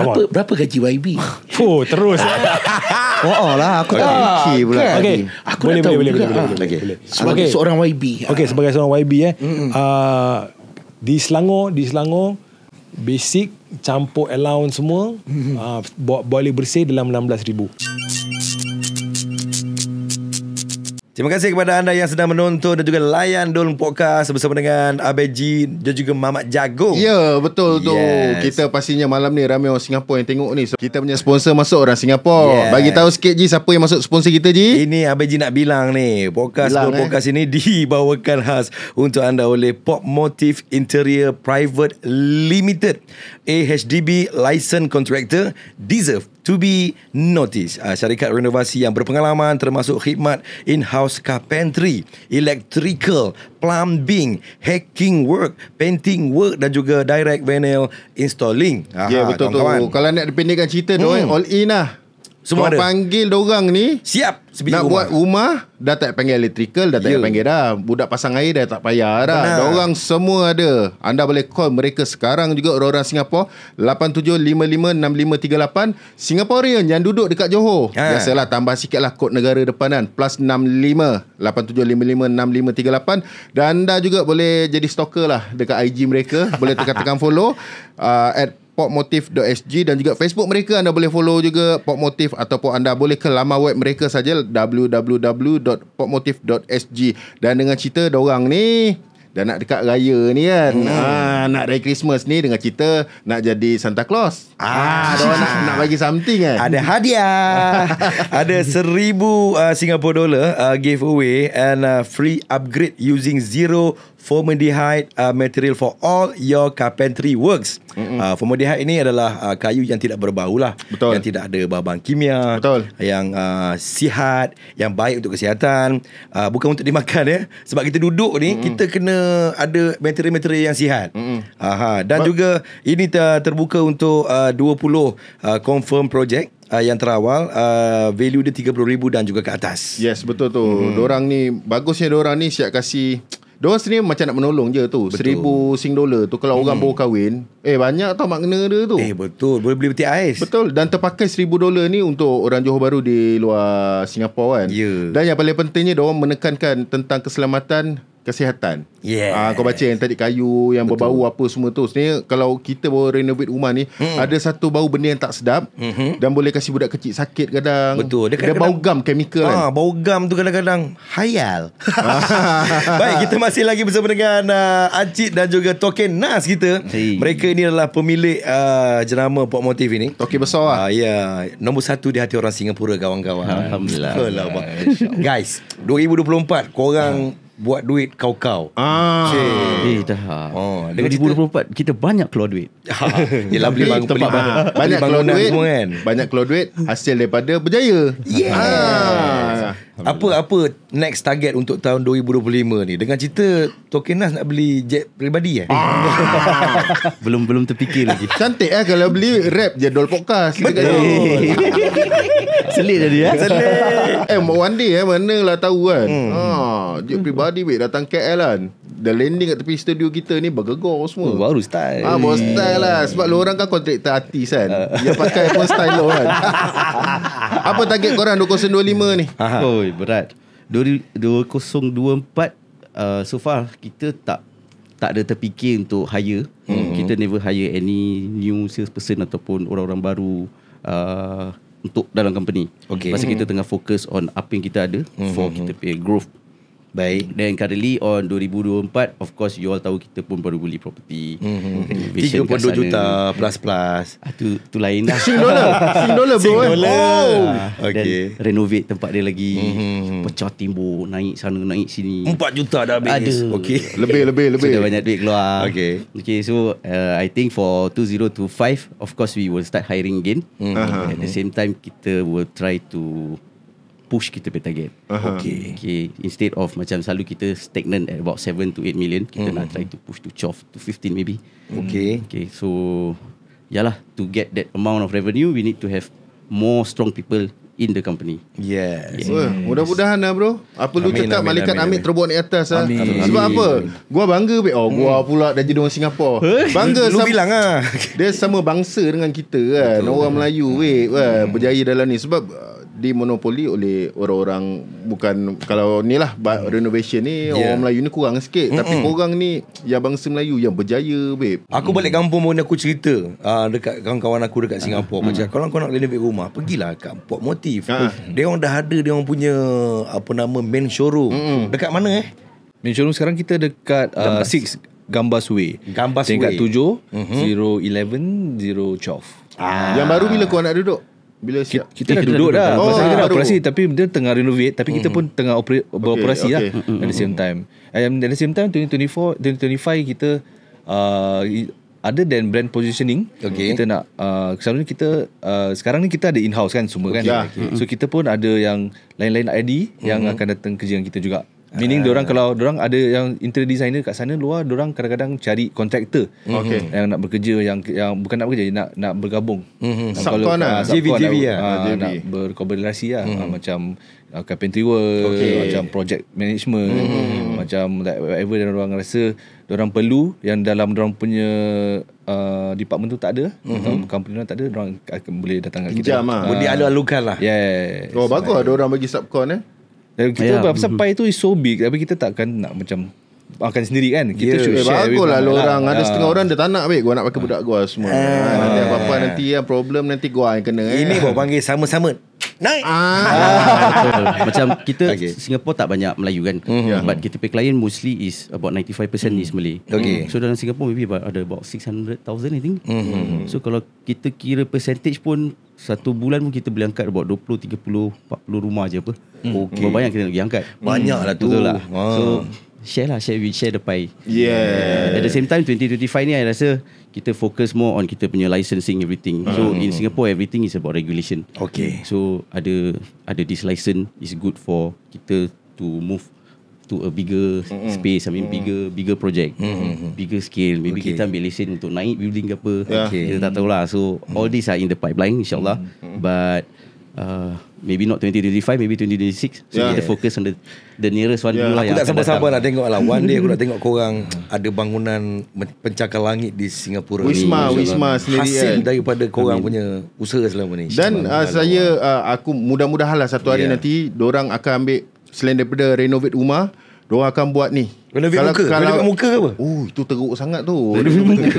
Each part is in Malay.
berapa on. berapa gaji YB? Oh, terus. Oh lah aku okay. tak okay ah, pula okay. Okay. Aku boleh, boleh, boleh, boleh, ah, boleh, boleh, okay. Sebagai okay. seorang YB. Okey, sebagai seorang YB eh. Uh, di Selangor, di Selangor basic campur allowance semua uh, boleh bersih dalam 16000. Terima kasih kepada anda yang sedang menonton dan juga layan Dol Podcast bersama dengan ABG dan juga Mamat Jago. Ya, yeah, betul yes. tu. Kita pastinya malam ni ramai orang Singapura yang tengok ni. So, kita punya sponsor masuk orang Singapura. Yeah. Bagi tahu sikit Ji siapa yang masuk sponsor kita Ji. Ini ABG nak bilang ni, podcast Dol eh. Podcast eh. ini dibawakan khas untuk anda oleh Pop Motif Interior Private Limited, AHDB licensed contractor, deserve to be noticed. Uh, syarikat renovasi yang berpengalaman termasuk khidmat in-house carpentry, electrical, plumbing, hacking work, painting work dan juga direct vinyl installing. Ya yeah, betul tu. Kalau nak dipindahkan cerita tu, hmm. Eh, all in lah. Semua Kau ada. panggil orang ni Siap Nak rumah. buat rumah Dah tak panggil electrical Dah tak ya. panggil dah Budak pasang air dah tak payah dah Orang semua ada Anda boleh call mereka sekarang juga Orang-orang Singapura 87556538 Singaporean yang duduk dekat Johor ha. Biasalah tambah sikit lah Kod negara depan kan Plus 65 87556538 Dan anda juga boleh jadi stalker lah Dekat IG mereka Boleh tekan-tekan follow uh, At popmotif.sg dan juga Facebook mereka anda boleh follow juga popmotif ataupun anda boleh ke laman web mereka saja www.popmotif.sg dan dengan cerita dorang ni dan nak dekat raya ni kan hmm. ah, Nak raya Christmas ni Dengan kita Nak jadi Santa Claus Ah, ah nak, nak bagi something kan Ada hadiah Ada seribu uh, Singapore dollar uh, Giveaway And uh, free upgrade Using zero formaldehyde uh, material for all your carpentry works. Mm-hmm. Uh, formaldehyde ini adalah uh, kayu yang tidak berbau lah, Betul. yang tidak ada bahan-bahan kimia, Betul. yang uh, sihat, yang baik untuk kesihatan, uh, bukan untuk dimakan ya. Sebab kita duduk ni mm-hmm. kita kena ada material-material yang sihat. Mm-hmm. Aha dan But, juga ini ter- terbuka untuk uh, 20 uh, confirm project Uh, yang terawal uh, value dia 30000 dan juga ke atas. Yes betul tu. Mm-hmm. Dorang ni bagusnya dorang ni siap kasih Diorang sendiri macam nak menolong je tu betul. Seribu sing dollar tu Kalau hmm. orang baru kahwin Eh banyak tau makna dia tu Eh betul Boleh beli peti ais Betul Dan terpakai seribu dollar ni Untuk orang Johor Baru di luar Singapura kan Ya yeah. Dan yang paling pentingnya Diorang menekankan tentang keselamatan kesihatan. Yes. Ah kau baca yang tadi kayu yang Betul. berbau apa semua tu. Sebenarnya kalau kita bawa renovate rumah ni hmm. ada satu bau benda yang tak sedap hmm. dan boleh kasi budak kecil sakit kadang. Betul. Dia, kadang bau gam kimia ha, kan. Ah bau gam tu kadang-kadang hayal. Baik kita masih lagi bersama dengan uh, Acik dan juga Token Nas kita. Hey. Mereka ni adalah pemilik uh, jenama Pop Motif ini. Token besar ah. Uh, ya, nombor satu di hati orang Singapura kawan-kawan. Alhamdulillah. Alhamdulillah. Lah, Guys, 2024 korang hmm buat duit kau-kau. Ah. Eh dah. Oh, 2024 kita... kita banyak keluar duit. Ha. Ah, Yalah beli bangun tempat baru. Banyak keluar duit semua kan. Banyak keluar duit hasil daripada berjaya. Yes. Ha. Apa apa next target untuk tahun 2025 ni? Dengan cerita Tokenas nak beli jet peribadi eh? Ah. belum belum terfikir lagi. Cantik eh kalau beli rap je dol podcast. Betul. Oh. Selit jadi eh. Selit. Eh one day eh manalah tahu kan. Hmm. Ha, tadi weh datang KL kan The landing kat tepi studio kita ni bergegor semua oh, Baru style ah, Baru style lah Sebab lu orang kan kontraktor artis kan uh. Ah. Yang pakai pun style lu kan Apa target korang 2025 ni? Oi oh, berat 2024 uh, So far kita tak tak ada terfikir untuk hire hmm. Kita never hire any new sales person Ataupun orang-orang baru uh, untuk dalam company. Okay. Masa hmm kita tengah fokus on apa yang kita ada hmm for kita pay growth Baik. Then currently on 2024, of course you all tahu kita pun baru beli property. Mm-hmm. 3.2 juta plus plus. Itu ah, tu lain lah. Sing dollar. Sing dollar bro. Sing eh. dollar. Oh. Okay. Then, renovate tempat dia lagi. Mm-hmm. Pecah timbul. Naik sana, naik sini. 4 juta dah habis. Ada. Okay. lebih, lebih, lebih. Sudah banyak duit keluar. Okay. Okay, so uh, I think for 2025, of course we will start hiring again. Mm-hmm. At the same time, kita will try to push kita punya target. Okay. okay. Instead of macam selalu kita stagnant at about 7 to 8 million, kita mm-hmm. nak try to push to 12 to 15 maybe. Hmm. Okay. Okay, so yalah, to get that amount of revenue, we need to have more strong people in the company. Yes. yes. Well, mudah-mudahan lah bro. Apa lu cakap malaikat Amit terbuat ni atas lah. Sebab apa? Gua bangga be. Oh, gua hmm. pula jadi orang Singapura. bangga lu bilang ah. dia sama bangsa dengan kita kan. Betul, orang Melayu weh, hmm. berjaya dalam ni sebab dimonopoli oleh orang-orang bukan kalau ni lah hmm. renovation ni yeah. orang Melayu ni kurang sikit Mm-mm. tapi hmm. korang ni ya bangsa Melayu yang berjaya babe aku mm. balik hmm. kampung pun aku cerita uh, dekat kawan-kawan aku dekat hmm. Singapura uh, macam mm. kalau kau nak renovate rumah pergilah kat Port Motif uh. dia orang dah ada dia orang punya apa nama main showroom mm dekat mana eh main showroom sekarang kita dekat 6 uh, six Gambas Way Gambas Tingkat Way Tingkat 7 mm-hmm. 011 012 ah. Yang baru bila ah. kau nak duduk bila siap kita, kita, kita duduk dah. dah. Oh, kita dah operasi tapi dia tengah renovate tapi kita pun mm-hmm. tengah operi- beroperasi lah. okay, lah at the same time. at the same time 2024 2025 kita uh, other than brand positioning okay. kita nak uh, selalunya kita uh, sekarang ni kita ada in-house kan semua kan? okay. kan. Yeah. Okay. So kita pun ada yang lain-lain ID yang mm-hmm. akan datang kerja dengan kita juga. Meaning uh, orang ah. kalau orang ada yang interior designer kat sana luar, orang kadang-kadang cari kontraktor hmm. okay. Hmm. yang nak bekerja yang yang bukan nak bekerja nak nak bergabung. Mm -hmm. hmm. Subcon lah, JV JV ya. Nak berkolaborasi lah mm. uh, macam uh, carpentry work, okay. macam project management, mm -hmm. macam like, whatever dan orang rasa orang perlu yang dalam orang punya uh, department tu tak ada, mm -hmm. company tu tak ada, orang boleh datang kat kita. Lah. boleh alu-alukan lah. Yes. Oh, bagus ada lah orang bagi subcon eh. Kita yeah. apa, pasal mhm. pie tu is so big tapi kita takkan nak macam makan sendiri kan kita yeah. Ya, share bagus lah orang ada ah. setengah orang dia tak nak baik gua nak pakai budak gua semua eh. nanti eh. apa-apa nanti yang problem nanti gua yang kena eh. ini bawa panggil sama-sama naik ah. macam kita okay. Singapore tak banyak Melayu kan mm-hmm. but kita pay client mostly is about 95% mm. is Malay okay. so dalam Singapore maybe about, ada about 600,000 I think mm-hmm. so kalau kita kira percentage pun satu bulan pun kita boleh angkat about 20, 30, 40 rumah je apa mm. okay. Banyak kita nak pergi angkat banyak mm. lah tu betul lah wow. so share lah share we share the pie yeah at the same time 2025 ni I rasa kita focus more on kita punya licensing everything mm. so hmm. in Singapore everything is about regulation okay so ada ada this license is good for kita to move to a bigger mm-hmm. space I mean mm. bigger bigger project mm-hmm. bigger scale maybe okay. kita ambil lesen untuk naik building ke apa yeah. okay. kita tak tahulah so all these are in the pipeline insyaAllah mm. but Uh, maybe not 2025 maybe 2026 so yeah. kita fokus focus on the the nearest one yeah. lah aku tak sabar-sabar nak tengok lah one day aku nak tengok korang ada bangunan pencakar langit di Singapura Wisma ni, Wisma sendiri hasil kan. daripada korang Amin. punya usaha selama ni dan uh, saya uh, aku mudah-mudahan lah satu hari yeah. nanti orang akan ambil selain daripada renovate rumah Diorang akan buat ni Renovate kalau, muka kalau, Renovate muka ke apa Oh uh, itu teruk sangat tu Renovate muka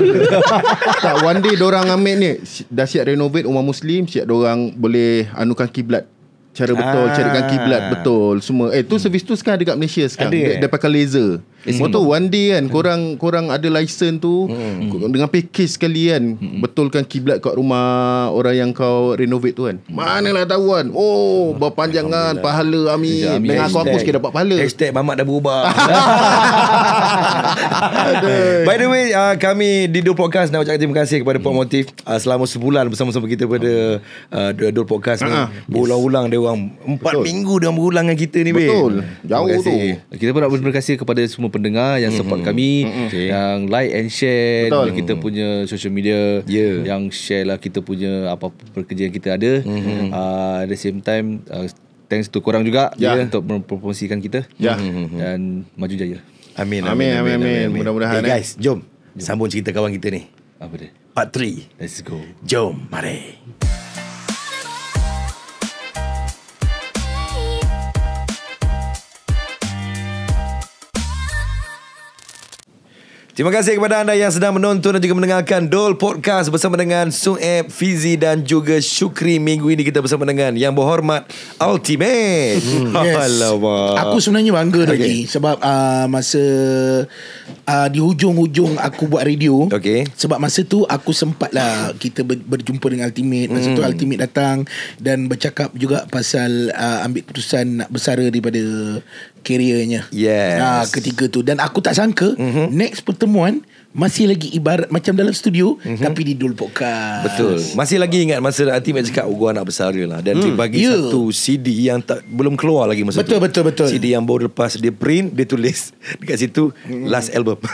Tak one day Diorang ambil ni Dah siap renovate rumah Muslim Siap diorang Boleh anukan kiblat Cara betul ah. Carikan kiblat betul Semua Eh tu servis tu sekarang Dekat Malaysia sekarang Ada dia eh? pakai laser Hmm. Sebab tu one day kan hmm. korang korang ada license tu hmm. dengan package sekali kan hmm. betulkan kiblat kat rumah orang yang kau renovate tu kan. Hmm. Manalah tahu kan. Oh, hmm. berpanjangan pahala amin. amin. Dengan aku aku sikit dapat pahala. Hashtag mamak dah berubah. By the way, uh, kami di dua Podcast nak ucapkan terima kasih kepada Pak hmm. Motif uh, selama sebulan bersama-sama kita pada hmm. uh, Dual Podcast uh ni. Berulang-ulang yes. dia orang 4 minggu dia orang berulang dengan kita ni. Betul. Be. Jauh tu. Kita pun nak berterima kasih kepada semua pendengar yang mhm. support mm-hmm. kami mm-hmm. yang like and share Betul. kita punya social media yeah. yang share lah kita punya apa-apa pekerjaan yang kita ada mm-hmm. uh, at the same time uh, thanks to korang juga yeah. Yeah, untuk mempromosikan kita yeah. mm-hmm. dan maju jaya amin amin amin, amin, amin, amin. amin. mudah-mudahan hey eh. guys jom, jom sambung cerita kawan kita ni apa dia part 3 let's go jom mari Terima kasih kepada anda yang sedang menonton dan juga mendengarkan Dol Podcast bersama dengan Sueb, Fizi dan juga Syukri minggu ini kita bersama dengan yang berhormat Ultimate. Hmm. Yes. Aku sebenarnya bangga okay. lagi sebab uh, masa uh, di hujung-hujung aku buat radio. Okay. Sebab masa tu aku sempatlah kita berjumpa dengan Ultimate. Masa hmm. tu Ultimate datang dan bercakap juga pasal uh, ambil keputusan nak bersara daripada kariernya. Yes. Ha, ah, ketika tu dan aku tak sangka mm-hmm. next pertemuan masih lagi ibarat macam dalam studio mm-hmm. tapi di Dul Podcast. Betul. Masih lagi ingat masa nanti mm. cakap oh, gua nak besar dia lah dan mm. dia hmm. bagi yeah. satu CD yang tak belum keluar lagi masa betul, tu. Betul betul betul. CD yang baru lepas dia print, dia tulis dekat situ mm. last album.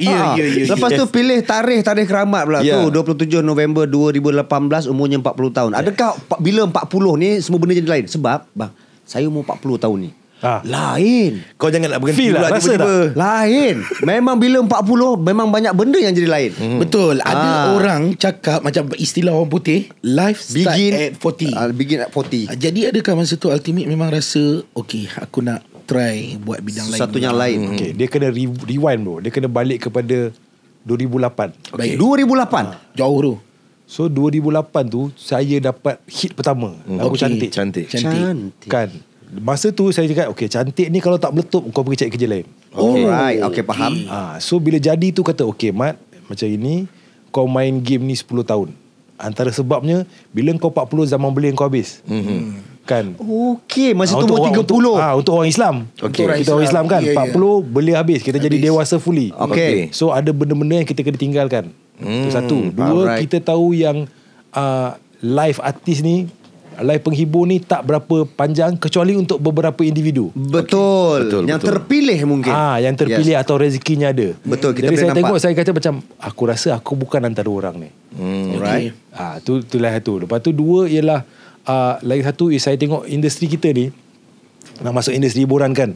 Ya, ah. ya ya ya. Lepas yeah. tu pilih tarikh tarikh keramat pula yeah. tu 27 ya. November 2018 umurnya 40 tahun. Adakah yeah. bila 40 ni semua benda jadi lain? Sebab bang, saya umur 40 tahun ni. Ah. Lain Kau jangan nak berhenti Feel lah, pula tiba-tiba Lain Memang bila 40 Memang banyak benda yang jadi lain hmm. Betul Ada ah. orang cakap Macam istilah orang putih Life start begin, at 40 uh, ah, Begin at 40 Jadi adakah masa tu Ultimate memang rasa Okay aku nak try Buat bidang Satu lain Satu yang lain hmm. okay. Dia kena rewind bro Dia kena balik kepada 2008 okay. Baik 2008 ha. Jauh tu So 2008 tu Saya dapat hit pertama hmm. Lagu okay. cantik Cantik Cantik Kan Masa tu saya cakap Okay cantik ni Kalau tak meletup Kau pergi cari kerja lain Alright oh, oh. okay. okay faham ha, So bila jadi tu Kata okay Mat Macam ini Kau main game ni 10 tahun Antara sebabnya Bila kau 40 Zaman beli kau habis mm-hmm. Kan Okay Masa ha, tu orang 30 untuk, ha, untuk orang Islam okay. Untuk kita orang Islam, kan? Islam kan yeah, 40 beli habis Kita habis. jadi dewasa fully okay. okay So ada benda-benda Yang kita kena tinggalkan mm, satu Dua alright. kita tahu yang uh, Live artis ni live penghibur ni tak berapa panjang kecuali untuk beberapa individu. Betul. Okay. betul yang betul. terpilih mungkin. Ah, ha, yang terpilih yes. atau rezekinya ada. Betul kita Jadi saya nampak. tengok saya kata macam aku rasa aku bukan antara orang ni. Hmm, right. Ah, ha, tu itulah satu. Lepas tu dua ialah uh, lagi satu saya tengok industri kita ni nak masuk industri hiburan kan.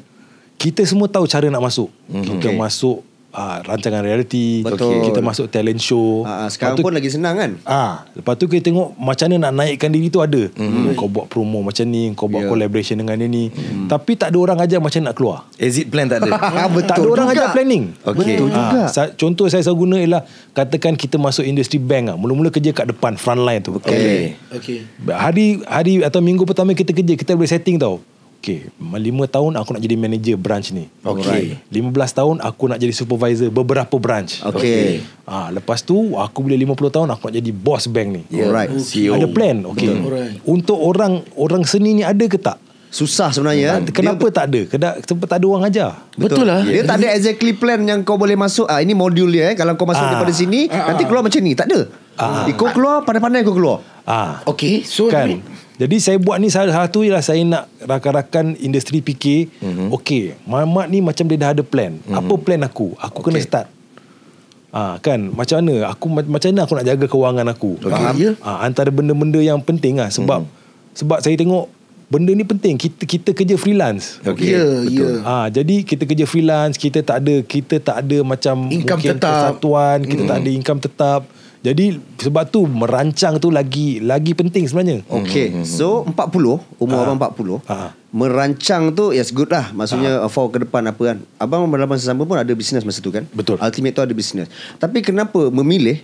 Kita semua tahu cara nak masuk. hmm Kita okay. masuk uh, rancangan reality Betul. kita masuk talent show uh, sekarang lepas pun tu, lagi senang kan ah uh, lepas tu kita tengok macam mana nak naikkan diri tu ada mm-hmm. kau buat promo macam ni kau buat yeah. collaboration dengan dia ni mm-hmm. tapi tak ada orang ajar macam nak keluar exit plan tak ada Betul tak ada orang juga. ajar planning okay. Betul uh, juga contoh saya selalu guna ialah katakan kita masuk industri bank ah mula-mula kerja kat depan front line tu Okay. okey okay. hari hari atau minggu pertama kita kerja kita boleh setting tau Okay 5 tahun aku nak jadi manager branch ni Okay 15 tahun aku nak jadi supervisor beberapa branch Okay, okay. Ha, ah, Lepas tu aku bila 50 tahun aku nak jadi boss bank ni yeah. Alright CEO Ada e plan Okay Betul. Untuk orang orang seni ni ada ke tak? Susah sebenarnya nah, eh? Kenapa dia, tak ada? Kenapa tak ada orang ajar? Betul, betul lah Dia tak ada exactly plan yang kau boleh masuk Ah Ini modul dia eh Kalau kau masuk ha. daripada sini ha. Nanti keluar macam ni Tak ada ha. Ha. Kau keluar pandai-pandai kau keluar ha. Okay So kan. Jadi saya buat ni salah satu ialah saya nak rakan-rakan industri PK. mm-hmm. okey, Mamat ni macam dia dah ada plan. Mm-hmm. Apa plan aku? Aku okay. kena start Ah ha, kan macam mana aku macam mana aku nak jaga kewangan aku. Okay. Ha, ya. Ha, antara benda-benda yang penting Ah sebab hmm. sebab saya tengok benda ni penting kita kita kerja freelance. Okey. Ya, ya. betul. Ya. Ha, jadi kita kerja freelance kita tak ada kita tak ada macam income mungkin tetap. kesatuan, kita hmm. tak ada mhm. income tetap. Jadi sebab tu merancang tu lagi lagi penting sebenarnya. Okay, hmm, hmm, hmm. so 40, umur ah. abang empat puluh. Ah. Merancang tu yes good lah. Maksudnya ha. for ke depan apa kan. Abang dalam sesampun pun ada bisnes masa tu kan. Betul. Ultimate tu ada bisnes. Tapi kenapa memilih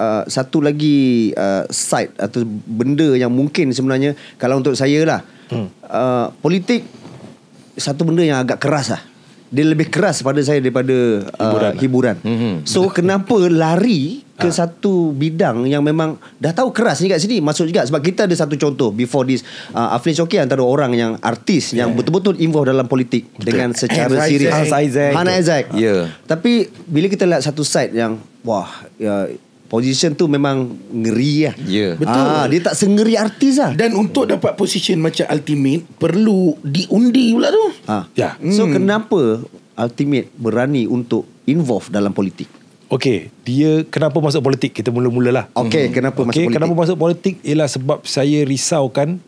Uh, satu lagi uh, side atau benda yang mungkin sebenarnya kalau untuk saya lah hmm. uh, politik satu benda yang agak keras lah dia lebih keras pada saya daripada hiburan. Uh, hiburan. mm So kenapa lari ke ha. satu bidang yang memang dah tahu keras ni kat sini masuk juga sebab kita ada satu contoh before this uh, Aflin Choki antara orang yang artis yeah. yang betul-betul involved dalam politik Betul. dengan secara serius Hans Isaac. Hans Isaac. Yeah. Tapi bila kita lihat satu side yang wah uh, position tu memang ngeri lah. Yeah. Betul. Ah, dia tak sengeri artis lah. Dan untuk dapat position macam Ultimate, perlu diundi pula tu. Ha. Yeah. Ya. So, hmm. kenapa Ultimate berani untuk involve dalam politik? Okay, dia kenapa masuk politik? Kita mula-mula lah. Okay, hmm. kenapa okay, masuk politik? Kenapa masuk politik? Ialah sebab saya risaukan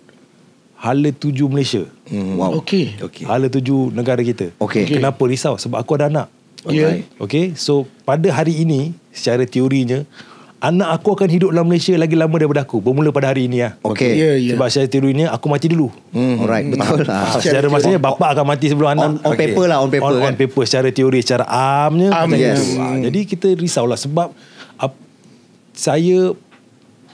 hala tuju Malaysia. Hmm. Wow. Okay. okay. Hala tuju negara kita. Okay. okay. Kenapa risau? Sebab aku ada anak. Okay. Ya. Yeah. okay, so pada hari ini secara teorinya anak aku akan hidup dalam Malaysia lagi lama daripada aku bermula pada hari ini ah okey okay. Ya, yeah, yeah. sebab saya tiru aku mati dulu mm, right hmm. betul lah ah, secara maksudnya bapa akan mati sebelum anak on, on okay. paper lah on paper on, kan on paper secara teori secara amnya um, yes. ah, hmm. jadi kita risaulah sebab ap, saya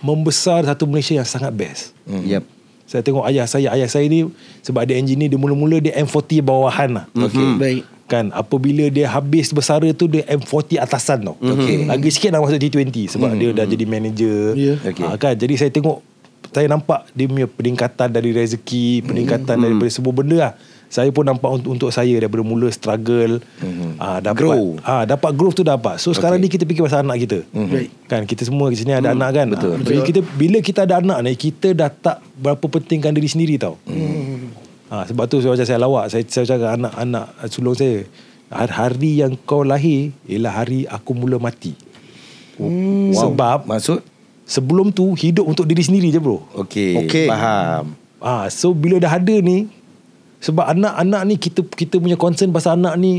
membesar satu Malaysia yang sangat best mm. yep saya tengok ayah saya ayah saya ni sebab dia engineer dia mula-mula dia M40 bawahan lah okey mm-hmm. baik Kan apabila dia habis bersara tu dia M40 atasan tau. Mhm. Okay. Lagi sikit dah masuk G20 sebab mm-hmm. dia dah mhm. jadi manager. Yeah. Ya. Okay. Ha, kan jadi saya tengok saya nampak dia punya peningkatan dari rezeki, peningkatan mm-hmm. daripada mhm. semua benda lah. Saya pun nampak untuk, untuk saya daripada mula struggle mm-hmm. aa, ah, dapat grow. Aa, ah, dapat growth tu dapat. So sekarang ni kita fikir pasal anak kita. Mm-hmm. Kan kita semua di sini ada mm-hmm. anak kan. Betul. Aa, Betul. Bila kita bila kita ada anak ni kita dah tak berapa pentingkan diri sendiri tau. Mm-hmm. Ha, sebab tu saya macam saya lawak. Saya, saya cakap anak-anak sulung saya. Hari yang kau lahir ialah hari aku mula mati. Hmm. Sebab maksud sebelum tu hidup untuk diri sendiri je bro. Okey. Okay. Faham. Ha, so bila dah ada ni sebab anak-anak ni kita kita punya concern pasal anak ni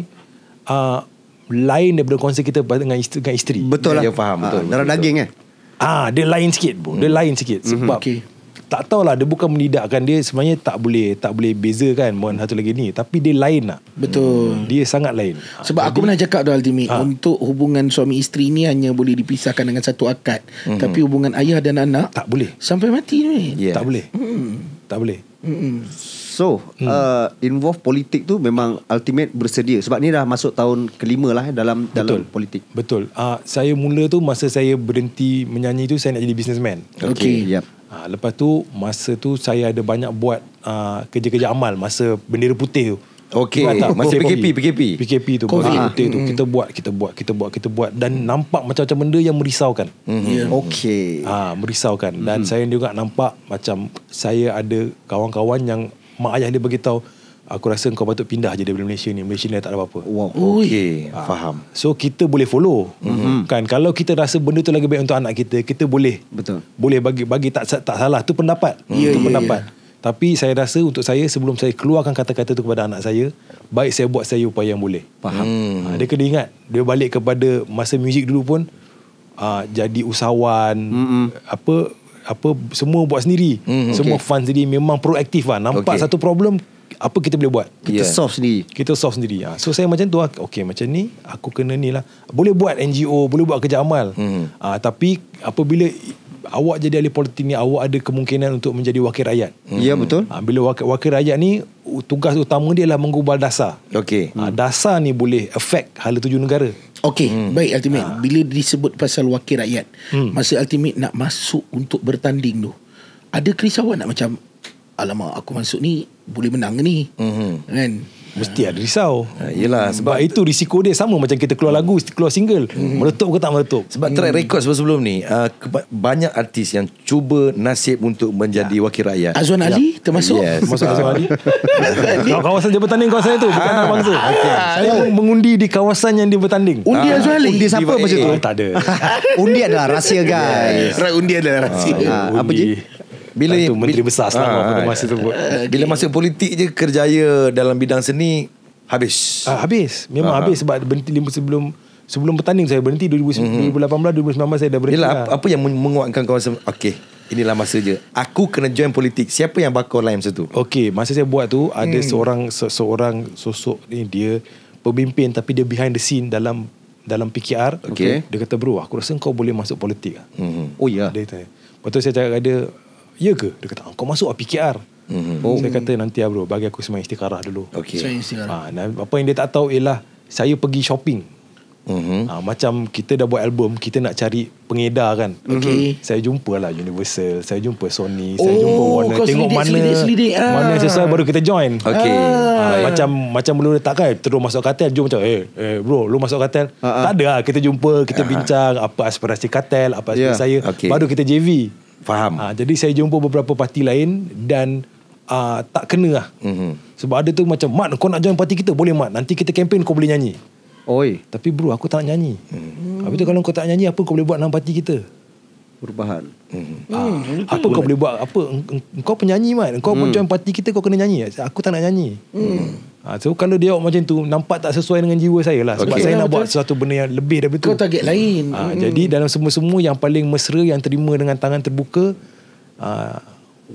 uh, lain daripada concern kita dengan isteri, dengan isteri. Betul ya, lah. Dia ya, faham ha, betul. Darah daging kan. Ah, ha, dia lain sikit bro. Dia hmm. lain sikit mhm, sebab okay tak tahulah dia bukan menidakkan dia sebenarnya tak boleh tak boleh kan mohon satu lagi ni tapi dia lain lah betul hmm, dia sangat lain sebab Jadi, aku pernah cakap tu Altimi ha? untuk hubungan suami isteri ni hanya boleh dipisahkan dengan satu akad mm-hmm. tapi hubungan ayah dan anak tak boleh sampai mati ni yeah. tak boleh mm. tak boleh mm-hmm. So hmm. uh, Involve politik tu Memang ultimate bersedia Sebab ni dah masuk tahun kelima lah eh, Dalam Betul. dalam politik Betul uh, Saya mula tu Masa saya berhenti Menyanyi tu Saya nak jadi businessman Okay, okay. Yep. Ha, lepas tu masa tu saya ada banyak buat ha, kerja-kerja amal masa bendera putih tu. Okey, masa PKP, PKP. PKP tu bendera putih tu hmm. kita buat, kita buat, kita buat, kita buat dan nampak macam-macam benda yang merisaukan. Hmm. Ya. Okey. Ha, merisaukan dan hmm. saya juga nampak macam saya ada kawan-kawan yang mak ayah dia bagi tahu aku rasa kau patut pindah je daripada Malaysia ni Malaysia ni tak ada apa-apa wow. Oh, okay ha. Ah. faham so kita boleh follow mm-hmm. kan kalau kita rasa benda tu lagi baik untuk anak kita kita boleh betul boleh bagi bagi tak tak salah tu pendapat mm. yeah, tu yeah, pendapat yeah. tapi saya rasa untuk saya sebelum saya keluarkan kata-kata tu kepada anak saya baik saya buat saya upaya yang boleh faham mm. Hmm. ha, dia kena ingat dia balik kepada masa muzik dulu pun ha, jadi usahawan mm-hmm. apa apa semua buat sendiri mm, okay. semua fun sendiri memang proaktif lah nampak okay. satu problem apa kita boleh buat kita yeah. solve sendiri kita solve sendiri ha. so saya macam tu ha. okay macam ni aku kena ni lah boleh buat NGO boleh buat kerja amal mm. ha, tapi apabila awak jadi ahli politik ni awak ada kemungkinan untuk menjadi wakil rakyat mm. ya yeah, betul ha, bila wakil, wakil rakyat ni tugas utama dia adalah mengubah dasar okay. ha, dasar ni boleh affect hala tuju negara Okey, hmm. baik ultimate. Ha. Bila disebut pasal wakil rakyat, hmm. masa ultimate nak masuk untuk bertanding tu, ada kerisauan nak macam alamak aku masuk ni boleh menang ke ni mm-hmm. kan mesti ada risau ha, yelah hmm. sebab But itu risiko dia sama macam kita keluar lagu keluar single mm-hmm. meletup ke tak meletup sebab track record sebelum ni uh, banyak artis yang cuba nasib untuk menjadi ya. wakil rakyat Azwan ya. Ali ya. termasuk yes. termasuk Azwan Ali kawasan dia bertanding kawasan itu bukan ha. bangsa okay. Ah, ya. saya mengundi di kawasan yang dia bertanding undi ha. Azwan Ali undi siapa macam tu eh. oh, tak ada undi adalah rahsia guys yes. undi adalah rahsia uh, uh, undi. apa je bila ah, ni menteri bila, besar selama ha, pada ah, masa tersebut. Bila masa politik je kerjaya dalam bidang seni habis. Ha, habis. Memang ha, ha. habis sebab berhenti lima sebelum sebelum bertanding saya berhenti 2018 mm-hmm. 2019 saya dah berhenti. Yalah, lah. apa yang menguatkan kau rasa okey inilah masa je. Aku kena join politik. Siapa yang bakar lain masa tu? Okay, masa saya buat tu ada hmm. seorang se- seorang sosok ni dia pemimpin tapi dia behind the scene dalam dalam PKR okay. dia kata bro aku rasa kau boleh masuk politik hmm oh ya yeah. dia tanya lepas tu saya cakap dia Ya ke? Dia kata ah, kau masuk lah PKR mm-hmm. oh. Saya kata nanti lah bro Bagi aku semua istikarah dulu okay. so, istikarah. Ha, ah, dan Apa yang dia tak tahu ialah Saya pergi shopping mm-hmm. ha, Macam kita dah buat album Kita nak cari pengedar kan Mm-hmm. Saya jumpa lah Universal Saya jumpa Sony oh, Saya jumpa Warner Tengok mana selidik, selidik. Mana sesuai baru kita join okay. Ah. Ha, macam macam belum letak kan Terus masuk katel Jom macam Eh, eh bro lu masuk katel ah, Tak ada lah Kita jumpa Kita ah. bincang Apa aspirasi katel Apa aspirasi yeah. saya okay. Baru kita JV Faham. Ha, jadi saya jumpa beberapa parti lain dan uh, tak kena lah. Mm-hmm. Sebab ada tu macam, Mat kau nak join parti kita? Boleh Mat. Nanti kita campaign kau boleh nyanyi. Oi. Tapi bro aku tak nyanyi. mm Habis tu kalau kau tak nyanyi apa kau boleh buat dalam parti kita? Perubahan. Mm-hmm. Ha, apa boleh. kau boleh buat? Apa? Kau penyanyi Mat. Kau mm. pun hmm. join parti kita kau kena nyanyi. Aku tak nak nyanyi. Mm. Ha, so kalau dia macam tu Nampak tak sesuai dengan jiwa saya lah Sebab okay. saya ya, nak Betul. buat sesuatu benda yang lebih daripada tu Kau target lain ha, hmm. Jadi dalam semua-semua Yang paling mesra Yang terima dengan tangan terbuka ha,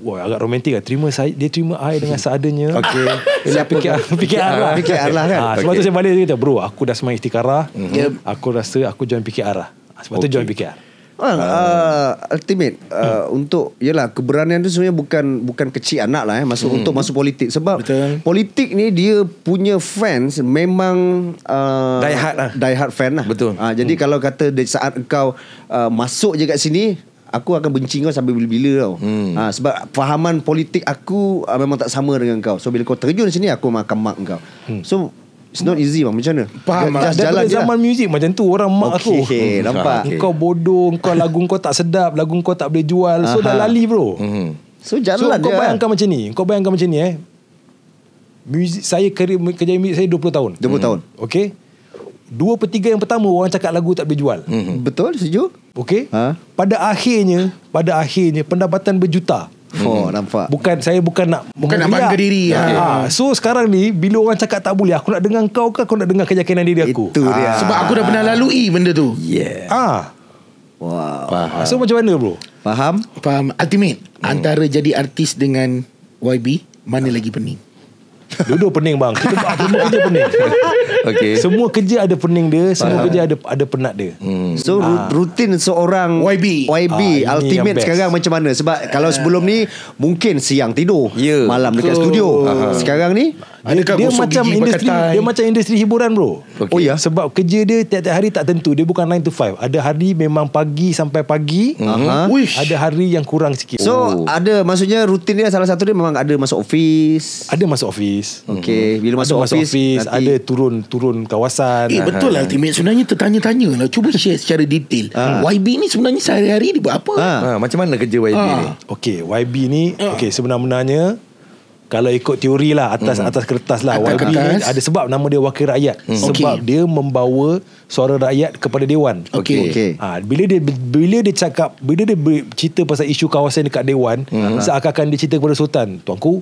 Wah agak romantik lah Terima saya Dia terima saya dengan seadanya Okay Saya fikir Fikir arah Fikir arah kan ha, Sebab okay. tu saya balik dia kata Bro aku dah semangat istikara mm-hmm. Aku rasa aku join fikir arah ha, Sebab okay. tu join fikir arah Well, uh, uh, ultimate uh, hmm. untuk yalah keberanian tu sebenarnya bukan bukan kecil anak lah eh masuk hmm. untuk masuk politik sebab Betul. politik ni dia punya fans memang uh, die hard lah die hard fan lah. Betul. Uh, jadi hmm. kalau kata dari saat kau uh, masuk je kat sini aku akan benci kau sampai bila-bila tau. Hmm. Uh, sebab fahaman politik aku uh, memang tak sama dengan kau. So bila kau terjun sini aku akan mak kau. Hmm. So It's not easy bang Macam mana Faham Just Dari jalan lah. zaman muzik macam tu Orang mak okay, aku Okay nampak hmm, Kau bodoh Kau lagu kau tak sedap Lagu kau tak boleh jual So Aha. dah lali bro mm-hmm. So jalan so, dia So kau eh. bayangkan macam ni Kau bayangkan macam ni eh Muzik saya kerja, kerja muzik saya 20 tahun 20 mm-hmm. tahun hmm. Okay Dua per tiga yang pertama Orang cakap lagu tak boleh jual mm-hmm. Betul sejuk. Okay ha? Pada akhirnya Pada akhirnya Pendapatan berjuta Oh hmm. nampak Bukan saya bukan nak Bukan nak bangga diri ya. ha. So sekarang ni Bila orang cakap tak boleh Aku nak dengar kau ke Aku nak dengar keyakinan diri aku Itu dia ha. Sebab aku dah pernah lalui benda tu Yeah ha. Wow Faham. So macam mana bro Faham Faham Ultimate hmm. Antara jadi artis dengan YB Mana hmm. lagi pening Duduk pening bang. Kita buat semua kerja pening. Okay. Semua kerja ada pening dia, semua uh. kerja ada ada penat dia. Hmm. So uh. rutin seorang YB, YB uh, ultimate sekarang macam mana? Sebab kalau sebelum ni mungkin siang tidur, yeah. malam dekat so, studio. Uh-huh. Sekarang ni Adakah dia macam industri dia macam industri hiburan bro. Okay. Oh ya. Sebab kerja dia tiap-tiap hari tak tentu. Dia bukan 9 to 5. Ada hari memang pagi sampai pagi. Uh-huh. Ada hari yang kurang sikit. So oh. ada maksudnya rutin dia salah satu dia memang ada masuk office. Ada masuk office. Okey, mhm. bila masuk office, masuk office nanti... ada turun-turun kawasan. Eh betul lah uh sebenarnya tertanya-tanya lah. Cuba share secara detail. Uh. Ah. YB ni sebenarnya sehari-hari dia buat apa? Uh. Uh, macam mana kerja YB uh. ni? Okey, YB ni uh. okey sebenarnya kalau ikut teori lah atas hmm. atas kertas lah atas YB kertas. ada sebab nama dia wakil rakyat hmm. sebab okay. dia membawa suara rakyat kepada dewan okey okey ha, bila dia bila dia cakap bila dia cerita pasal isu kawasan dekat dewan hmm. seakan-akan dia cerita kepada sultan tuanku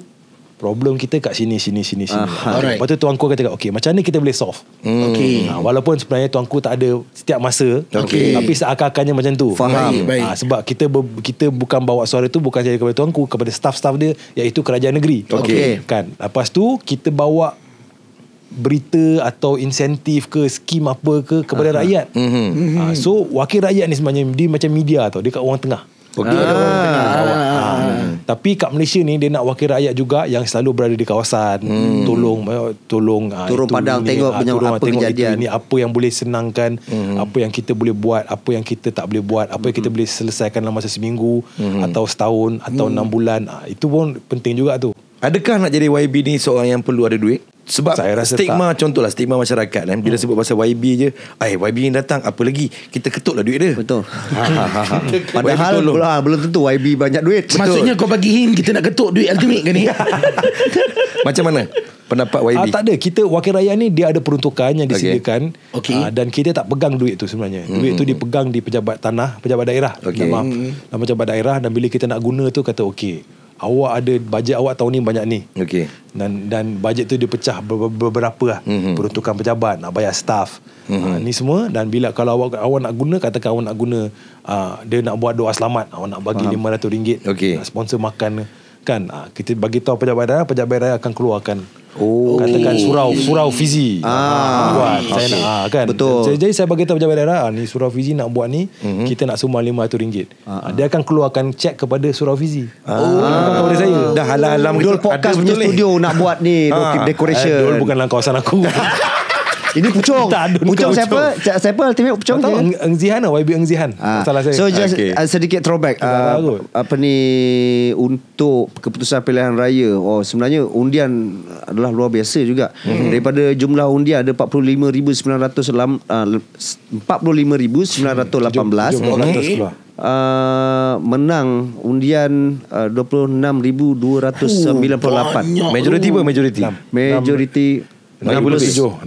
problem kita kat sini sini sini sini. Uh, okay. Lepas tu tuanku kata okey macam ni kita boleh solve. Hmm. Okey. Ha, walaupun sebenarnya tuanku tak ada setiap masa okay. tapi seakan-akannya macam tu. Faham. Ha, baik, baik. Ha, sebab kita ber, kita bukan bawa suara tu bukan saja kepada tuanku kepada staff-staff dia iaitu kerajaan negeri. Okay. Kan. Lepas tu kita bawa berita atau insentif ke skim apa ke kepada uh-huh. rakyat. Uh-huh. Uh-huh. so wakil rakyat ni sebenarnya dia macam media tau dekat orang tengah. Okay. Oh, ah, ah, ah. ah. Tapi kat Malaysia ni dia nak wakil rakyat juga yang selalu berada di kawasan hmm. tolong eh, tolong turun pandang ini, tengok punya apa tengok kejadian ini apa yang boleh senangkan hmm. apa yang kita boleh buat apa yang kita tak boleh buat apa yang kita hmm. boleh selesaikan dalam masa seminggu hmm. atau setahun atau hmm. enam bulan itu pun penting juga tu. Adakah nak jadi YB ni seorang yang perlu ada duit? sebab saya rasa stigma tak. contohlah stigma masyarakat kan bila hmm. sebut pasal YB je eh YB yang datang apa lagi kita ketuk lah duit dia betul ha, ha, ha, padahal pula belum tentu YB banyak duit betul. maksudnya kau bagi hin kita nak ketuk duit ultimate ke kan ni macam mana pendapat YB ah, tak ada kita wakil raya ni dia ada peruntukan yang disediakan okay. Okay. Ah, dan kita tak pegang duit tu sebenarnya hmm. duit tu dipegang di pejabat tanah pejabat daerah okay. dan, maaf, hmm. dan pejabat daerah dan bila kita nak guna tu kata okey awak ada bajet awak tahun ni banyak ni okay. dan dan bajet tu dia pecah beberapa lah mm-hmm. peruntukan pejabat nak bayar staff mm-hmm. uh, ni semua dan bila kalau awak awak nak guna katakan awak nak guna uh, dia nak buat doa selamat awak nak bagi RM500 okay. sponsor makan kan ha, kita bagi tahu pejabat daerah pejabat daerah akan keluarkan oh katakan surau surau fizi ah, ah buat okay. saya nak, ha, kan Betul. Jadi, jadi saya bagi tahu pejabat daerah ha, ni surau fizi nak buat ni mm-hmm. kita nak semua RM500 ha, dia akan keluarkan cek kepada surau fizi oh kepada saya dah halalam kita ada punya studio nak buat ni decoration eh, bukanlah kawasan aku Ini Puchong Puchong siapa? Puchong. Siapa ultimate Puchong dia? Eng, Eng Zihan lah YB Eng Zihan ah. Salah saya So just okay. Uh, sedikit throwback uh, Apa ni Untuk keputusan pilihan raya Oh Sebenarnya undian Adalah luar biasa juga hmm Daripada jumlah undian Ada 45,900 uh, 45,918 Uh, menang undian uh, 26298 majoriti pun majoriti majoriti Ribu 6681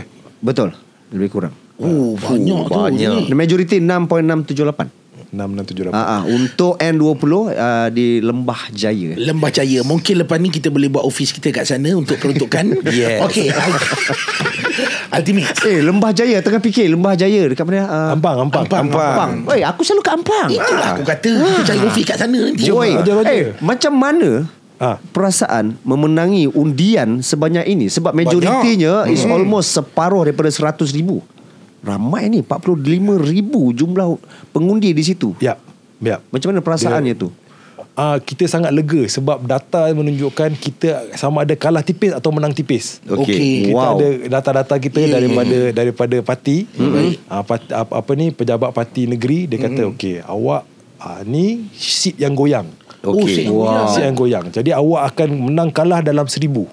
eh Betul Lebih kurang Oh uh, banyak, banyak tu Banyak Majoriti 6.678 6.678 uh, Untuk N20 uh, ah, Di Lembah Jaya Lembah Jaya Mungkin lepas ni kita boleh buat office kita kat sana Untuk peruntukan Yes Okay Ultimate Eh Lembah Jaya Tengah fikir Lembah Jaya Dekat mana uh, ah. Ampang Ampang Ampang, Ampang. Ampang. Ampang. Oi, aku selalu kat Ampang Itulah ah. aku kata ah. Kita cari ah. office kat sana nanti Jom, Oi, Eh macam mana ha. perasaan memenangi undian sebanyak ini sebab majoritinya hmm. is hmm. almost separuh daripada 100 ribu ramai ni 45 ribu jumlah pengundi di situ ya ya macam mana perasaannya tu Uh, kita sangat lega sebab data menunjukkan kita sama ada kalah tipis atau menang tipis. Okey. Okay. Kita wow. ada data-data kita yeah. daripada daripada parti. Mm-hmm. Uh, ah, parti apa, apa ni pejabat parti negeri dia kata mm-hmm. okey awak uh, ni seat yang goyang. Oh, okey. Oh, si yang goyang. Jadi awak akan menang kalah dalam seribu.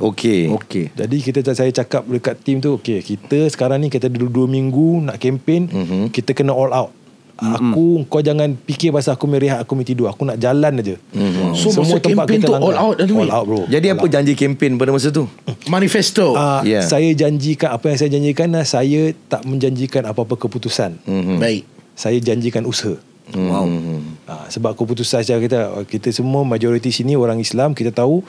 Okey. Okey. Jadi kita saya cakap dekat tim tu, okey, kita sekarang ni kita dulu dua minggu nak kempen, mm-hmm. kita kena all out. Mm-hmm. Aku kau jangan fikir pasal aku meriah, aku mau tidur. Aku nak jalan aja. Mm-hmm. So, Semua tempat kita tu langgar. all out dah All out bro. Jadi all apa out. janji kempen pada masa tu? Manifesto. Uh, ah, yeah. Saya janjikan apa yang saya janjikan, saya tak menjanjikan apa-apa keputusan. Mm-hmm. Baik. Saya janjikan usaha. Mm-hmm. Wow. Ha, sebab keputusan secara kita kita semua majoriti sini orang Islam kita tahu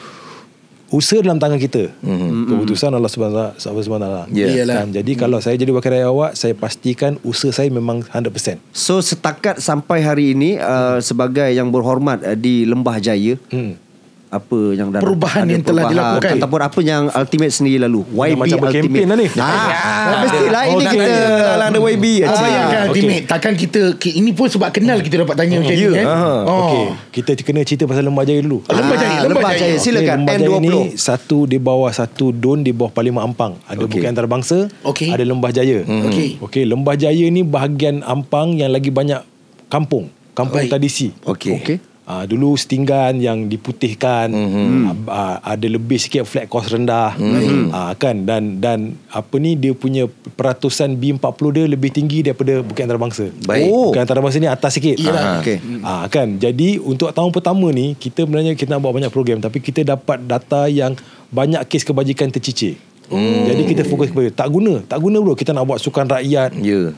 usaha dalam tangan kita. Mm-hmm. Keputusan Allah Subhanahu Subhanahu yeah. Ya. Ha, jadi mm. kalau saya jadi wakil rakyat awak, saya pastikan usaha saya memang 100%. So setakat sampai hari ini uh, sebagai yang berhormat uh, di Lembah Jaya, mm apa yang dah perubahan yang telah perubahan, dilakukan ataupun apa yang ultimate sendiri lalu YB macam ultimate ah, macam kempen lah ni ha mestilah ini oh, kita dalam ada YB ah, ya ultimate kan, takkan kita ini pun sebab kenal hmm. kita dapat tanya hmm. macam ya. ni kan oh. okey kita kena cerita pasal lembah jaya dulu ah, lembah jaya lembah jaya silakan n20 ni satu di bawah satu don di bawah parlimen ampang ada bukan antarabangsa ada lembah jaya hmm. okey okey lembah jaya ni bahagian ampang yang lagi banyak kampung kampung tradisi okey okey Uh, dulu setinggan yang diputihkan mm-hmm. uh, uh, ada lebih sikit flat cost rendah mm-hmm. uh, kan dan dan apa ni dia punya peratusan B40 dia lebih tinggi daripada bukit antarabangsa. Baik. Oh. Bukit antarabangsa ni atas sikit. Yalah. Okey. Uh, kan jadi untuk tahun pertama ni kita sebenarnya kita nak buat banyak program tapi kita dapat data yang banyak kes kebajikan tercicir. Mm. Jadi kita fokus kepada tak guna, tak guna bro kita nak buat sukan rakyat. Yeah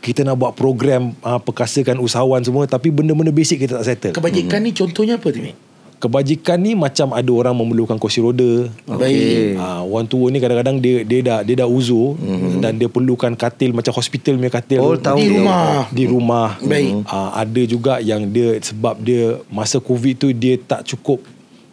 kita nak buat program uh, perkasakan usahawan semua tapi benda-benda basic kita tak settle. Kebajikan hmm. ni contohnya apa tu ni? Kebajikan ni macam ada orang memerlukan kursi roda. Okay. Uh, ah, orang tua ni kadang-kadang dia dia dah dia dah uzur hmm. dan dia perlukan katil macam hospital punya katil oh, di rumah. Di mhm. rumah. Baik. Uh, ada juga yang dia sebab dia masa Covid tu dia tak cukup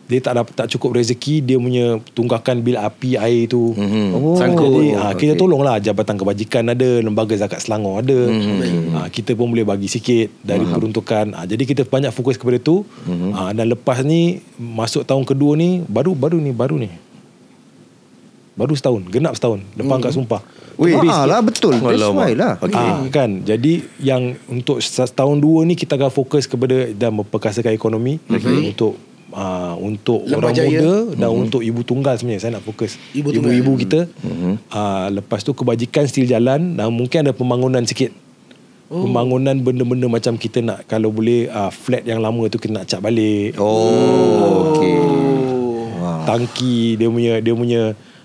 dia tak dapat tak cukup rezeki dia punya tunggakan bil api air tu mm-hmm. oh. sangkut ha, kita okay. tolonglah jabatan kebajikan ada lembaga zakat selangor ada mm-hmm. ha, kita pun boleh bagi sikit dari Aha. peruntukan ha, jadi kita banyak fokus kepada tu mm-hmm. ha, dan lepas ni masuk tahun kedua ni baru baru ni baru ni baru setahun genap setahun lepas mm-hmm. kat sumpah Wah lah betul That's lah okay. ha, Kan Jadi yang Untuk setahun dua ni Kita akan fokus kepada Dan memperkasakan ekonomi okay. Mhm. Untuk uh, untuk Lembah orang jaya. muda dan hmm. untuk ibu tunggal sebenarnya saya nak fokus ibu ibu-ibu kita hmm uh, lepas tu kebajikan still jalan dan mungkin ada pembangunan sikit Oh. Pembangunan benda-benda macam kita nak Kalau boleh uh, flat yang lama tu kita nak cap balik Oh okay. Oh. Tangki dia punya dia punya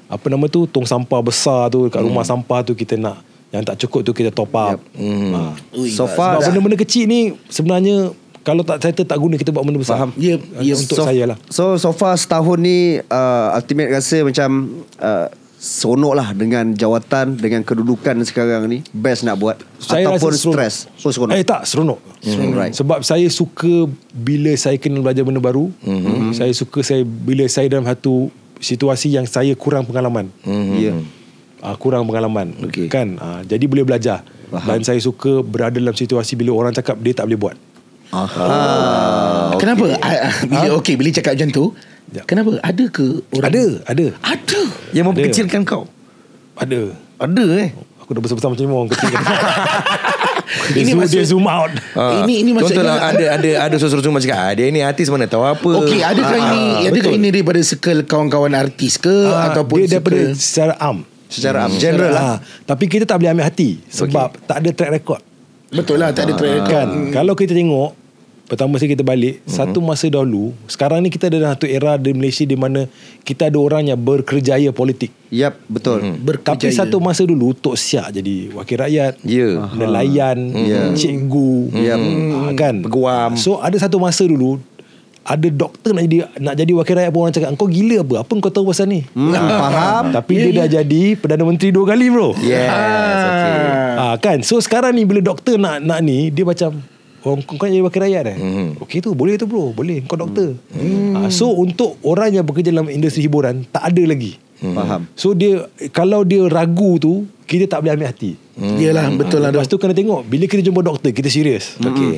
Apa nama tu Tong sampah besar tu Kat hmm. rumah sampah tu kita nak Yang tak cukup tu kita top up yep. hmm. uh. Ui, so far Sebab benda-benda kecil ni Sebenarnya kalau tak settle tak guna kita buat benda besar. Faham. Ya, yeah, yeah. untuk ya, so, saya lah. So so far setahun ni uh, ultimate rasa macam uh, Seronok lah dengan jawatan Dengan kedudukan sekarang ni Best nak buat saya Ataupun rasa stres So seronok Eh tak seronok, hmm. seronok. Right. Sebab saya suka Bila saya kena belajar benda baru mm-hmm. Saya suka saya Bila saya dalam satu Situasi yang saya kurang pengalaman mm-hmm. yeah. Ya. uh, Kurang pengalaman okay. Kan uh, Jadi boleh belajar Faham. Dan saya suka berada dalam situasi Bila orang cakap dia tak boleh buat Aha. Ah, kenapa? Okay. Ah, ah, bila, ha? okay, bila cakap macam tu, Sekejap. Ya. kenapa? Ada ke orang? Ada, ada. Ada yang mau kecilkan kau? Ada. Ada eh? Aku dah besar-besar macam ni orang kecil. ini zoom, maksud, zoom out. Ha. Ini ini maksudnya Contohlah ada ada ada sesuatu semua cakap ah, dia ni artis mana tahu apa. Okey, ada kan ha. ni, ada ini daripada sekel kawan-kawan artis ke ha. ataupun dia daripada secara am. Secara am hmm. general lah. Ha. Tapi kita tak boleh ambil hati sebab okay. tak ada track record. Betul lah tak ada track record. Kan, hmm. kalau kita tengok Pertama sekali kita balik mm-hmm. Satu masa dahulu Sekarang ni kita ada Satu era di Malaysia Di mana Kita ada orang yang Berkerjaya politik Yap betul mm-hmm. Berkerjaya Tapi satu masa dulu Tok Siak jadi Wakil rakyat yeah. Ya. Nelayan mm-hmm. Cikgu mm-hmm. Mm-hmm. Kan Peguam So ada satu masa dulu ada doktor nak jadi nak jadi wakil rakyat pun orang cakap kau gila apa apa kau tahu pasal ni hmm, faham tapi yeah, dia yeah. dah ya. jadi perdana menteri dua kali bro yes ah. okay ah, kan so sekarang ni bila doktor nak nak ni dia macam orang kau nak jadi wakil rakyat eh. hmm Okey tu, boleh tu bro, boleh kau doktor. Mm-hmm. so untuk orang yang bekerja dalam industri hiburan tak ada lagi. hmm Faham. So dia kalau dia ragu tu, kita tak boleh ambil hati. Iyalah, mhm. mm-hmm. betul lah. Lepas tu kena tengok bila kita jumpa doktor, kita serius. Mm-hmm. Okey.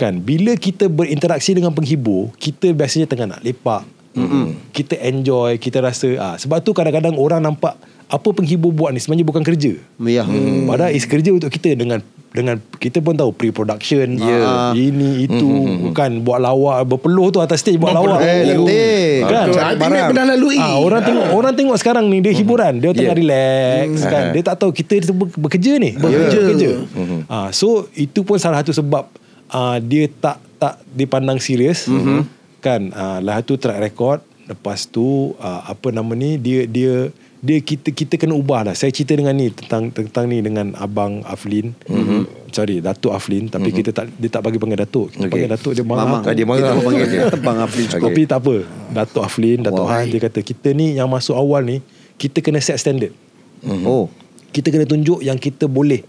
Kan, bila kita berinteraksi dengan penghibur, kita biasanya tengah nak lepak. Mm-hmm. Kita enjoy, kita rasa ah sebab tu kadang-kadang orang nampak apa penghibur buat ni sebenarnya bukan kerja. Ya. Hmm. hmm. Padahal is kerja untuk kita dengan dengan kita pun tahu pre-production yeah. Ya. ini itu mm, mm, kan buat lawak berpeluh tu atas stage buat lawak kan Cari Cari pernah lalui ah, orang tengok uh. orang tengok sekarang ni dia hiburan dia tengah yeah. relax mm. kan ha. dia tak tahu kita bekerja ni ya. bekerja, yeah. bekerja. Mm. Ha, so itu pun salah satu sebab uh, dia tak tak dipandang serius mm-hmm. kan uh, lah tu track record lepas tu uh, apa nama ni dia dia dia kita kita kena ubah dah. Saya cerita dengan ni tentang tentang ni dengan abang Aflin. Mm-hmm. Sorry, Datuk Aflin tapi mm-hmm. kita tak dia tak bagi panggil Datuk. Kita okay. panggil Datuk dia marah. Mama, dia marah. Kita panggil dia Abang Aflin. Okay. Tapi tak apa. Datuk Aflin, Datuk Wah, Han dia kata kita ni yang masuk awal ni kita kena set standard. Mm-hmm. Oh. Kita kena tunjuk yang kita boleh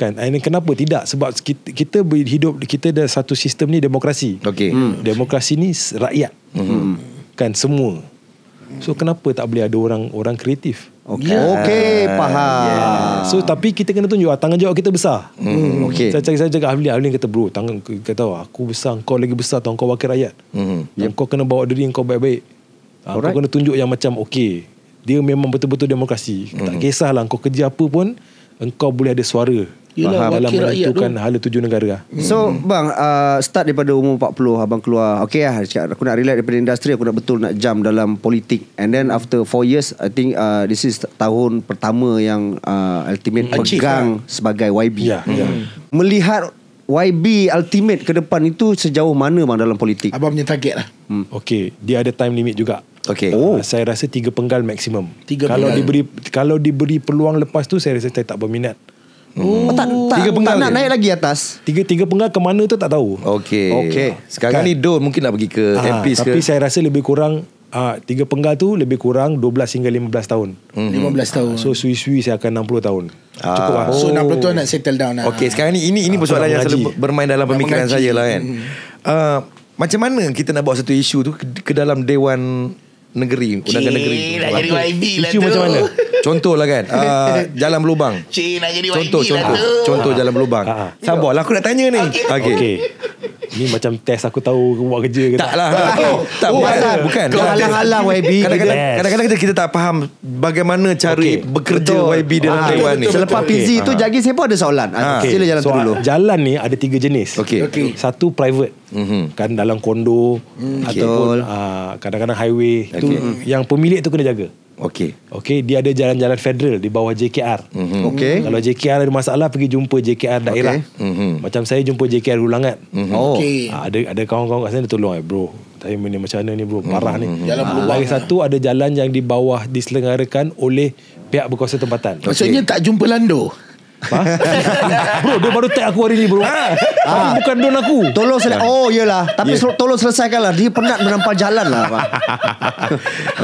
kan ini kenapa tidak sebab kita kita hidup kita ada satu sistem ni demokrasi okey hmm. demokrasi ni rakyat hmm. kan semua So kenapa tak boleh ada orang orang kreatif? Okey. Yeah. Okey, faham. Yeah. So tapi kita kena tunjuk ah, tangan jawab kita besar. Mm. Okey. Saya cakap saya cakap Ahli Ahli kata bro, tangan kata aku besar, kau lagi besar tau, kau wakil rakyat. Mm. Yang yep. kau kena bawa diri yang kau baik-baik. Alright. Kau kena tunjuk yang macam okey. Dia memang betul-betul demokrasi. Mm. Tak kisahlah kau kerja apa pun, engkau boleh ada suara. Yelah, faham dalam menentukan hala tuju negara. Hmm. So bang uh, start daripada umur 40 abang keluar. Okay lah cakap, aku nak relate daripada industri aku nak betul nak jam dalam politik. And then after 4 years I think uh, this is tahun pertama yang uh, ultimate hmm. Achieve, pegang lah. sebagai YB. Yeah, yeah. Mm. Melihat YB ultimate ke depan itu sejauh mana bang dalam politik? Abang punya target lah. Hmm. Okay dia ada time limit juga. Okay. Uh, oh. Saya rasa tiga penggal maksimum. Kalau penggal. diberi kalau diberi peluang lepas tu saya rasa saya tak berminat. Oh, oh, tak, tak, tiga penggal tak nak naik lagi atas. Tiga tiga penggal ke mana tu tak tahu. Okey. Okey. Sekarang kan. ni Don mungkin nak pergi ke ha, ah, MP ke. Tapi saya rasa lebih kurang uh, tiga penggal tu lebih kurang 12 hingga 15 tahun. Mm-hmm. 15 tahun. Ah, so sui-sui saya akan 60 tahun. Ah. Cukup lah. Oh. So 60 tahun nak settle down lah. Okey, sekarang ni ini ini ha, persoalan yang selalu bermain dalam nak pemikiran mengaji. saya lah kan. hmm Uh, macam mana kita nak bawa satu isu tu ke, ke dalam dewan negeri, undangan negeri. Nak lah tu. Isu macam mana? Contoh lah kan uh, Jalan berlubang Cik nak jadi YG contoh, contoh, lah tu Contoh jalan berlubang ha. Sabar lah aku nak tanya ni Okay, okay. okay. Ini macam test aku tahu Buat kerja ke tak lah Tak, oh, tak oh, bukan Kau alang-alang YB Kadang-kadang yes. kita tak faham Bagaimana cara okay. bekerja betul. YB dalam ha. Taiwan ni Selepas PZ okay. tu ha. Jagi siapa ada soalan ha. okay. Sila jalan so, tu dulu Jalan ni ada tiga jenis okay. Okay. Satu private mm-hmm. Kan dalam kondo mm, Ataupun okay. uh, Kadang-kadang highway okay. tu, mm. Yang pemilik tu kena jaga Okey. Okey, dia ada jalan-jalan federal di bawah JKR. Mm-hmm. Okey. Mm-hmm. Kalau JKR ada masalah pergi jumpa JKR daerah. Okay. Mm-hmm. Macam saya jumpa JKR Ulangat. Mm-hmm. Oh. Okay. Ha, ah, ada ada kawan-kawan kat sana tolong eh bro. Tapi ini macam mana ni bro? Mhm. Parah mm-hmm. ni. Mhm. Jalan ha, lagi lah. satu ada jalan yang di bawah diselenggarakan oleh pihak berkuasa tempatan. Maksudnya tak jumpa Lando. Ha? bro, dia baru tag aku hari ni bro. Ha. Ha. Bukan don aku. Tolong selesai. Oh, iyalah. Tapi yeah. tolong selesaikanlah. Dia penat menampak jalan lah.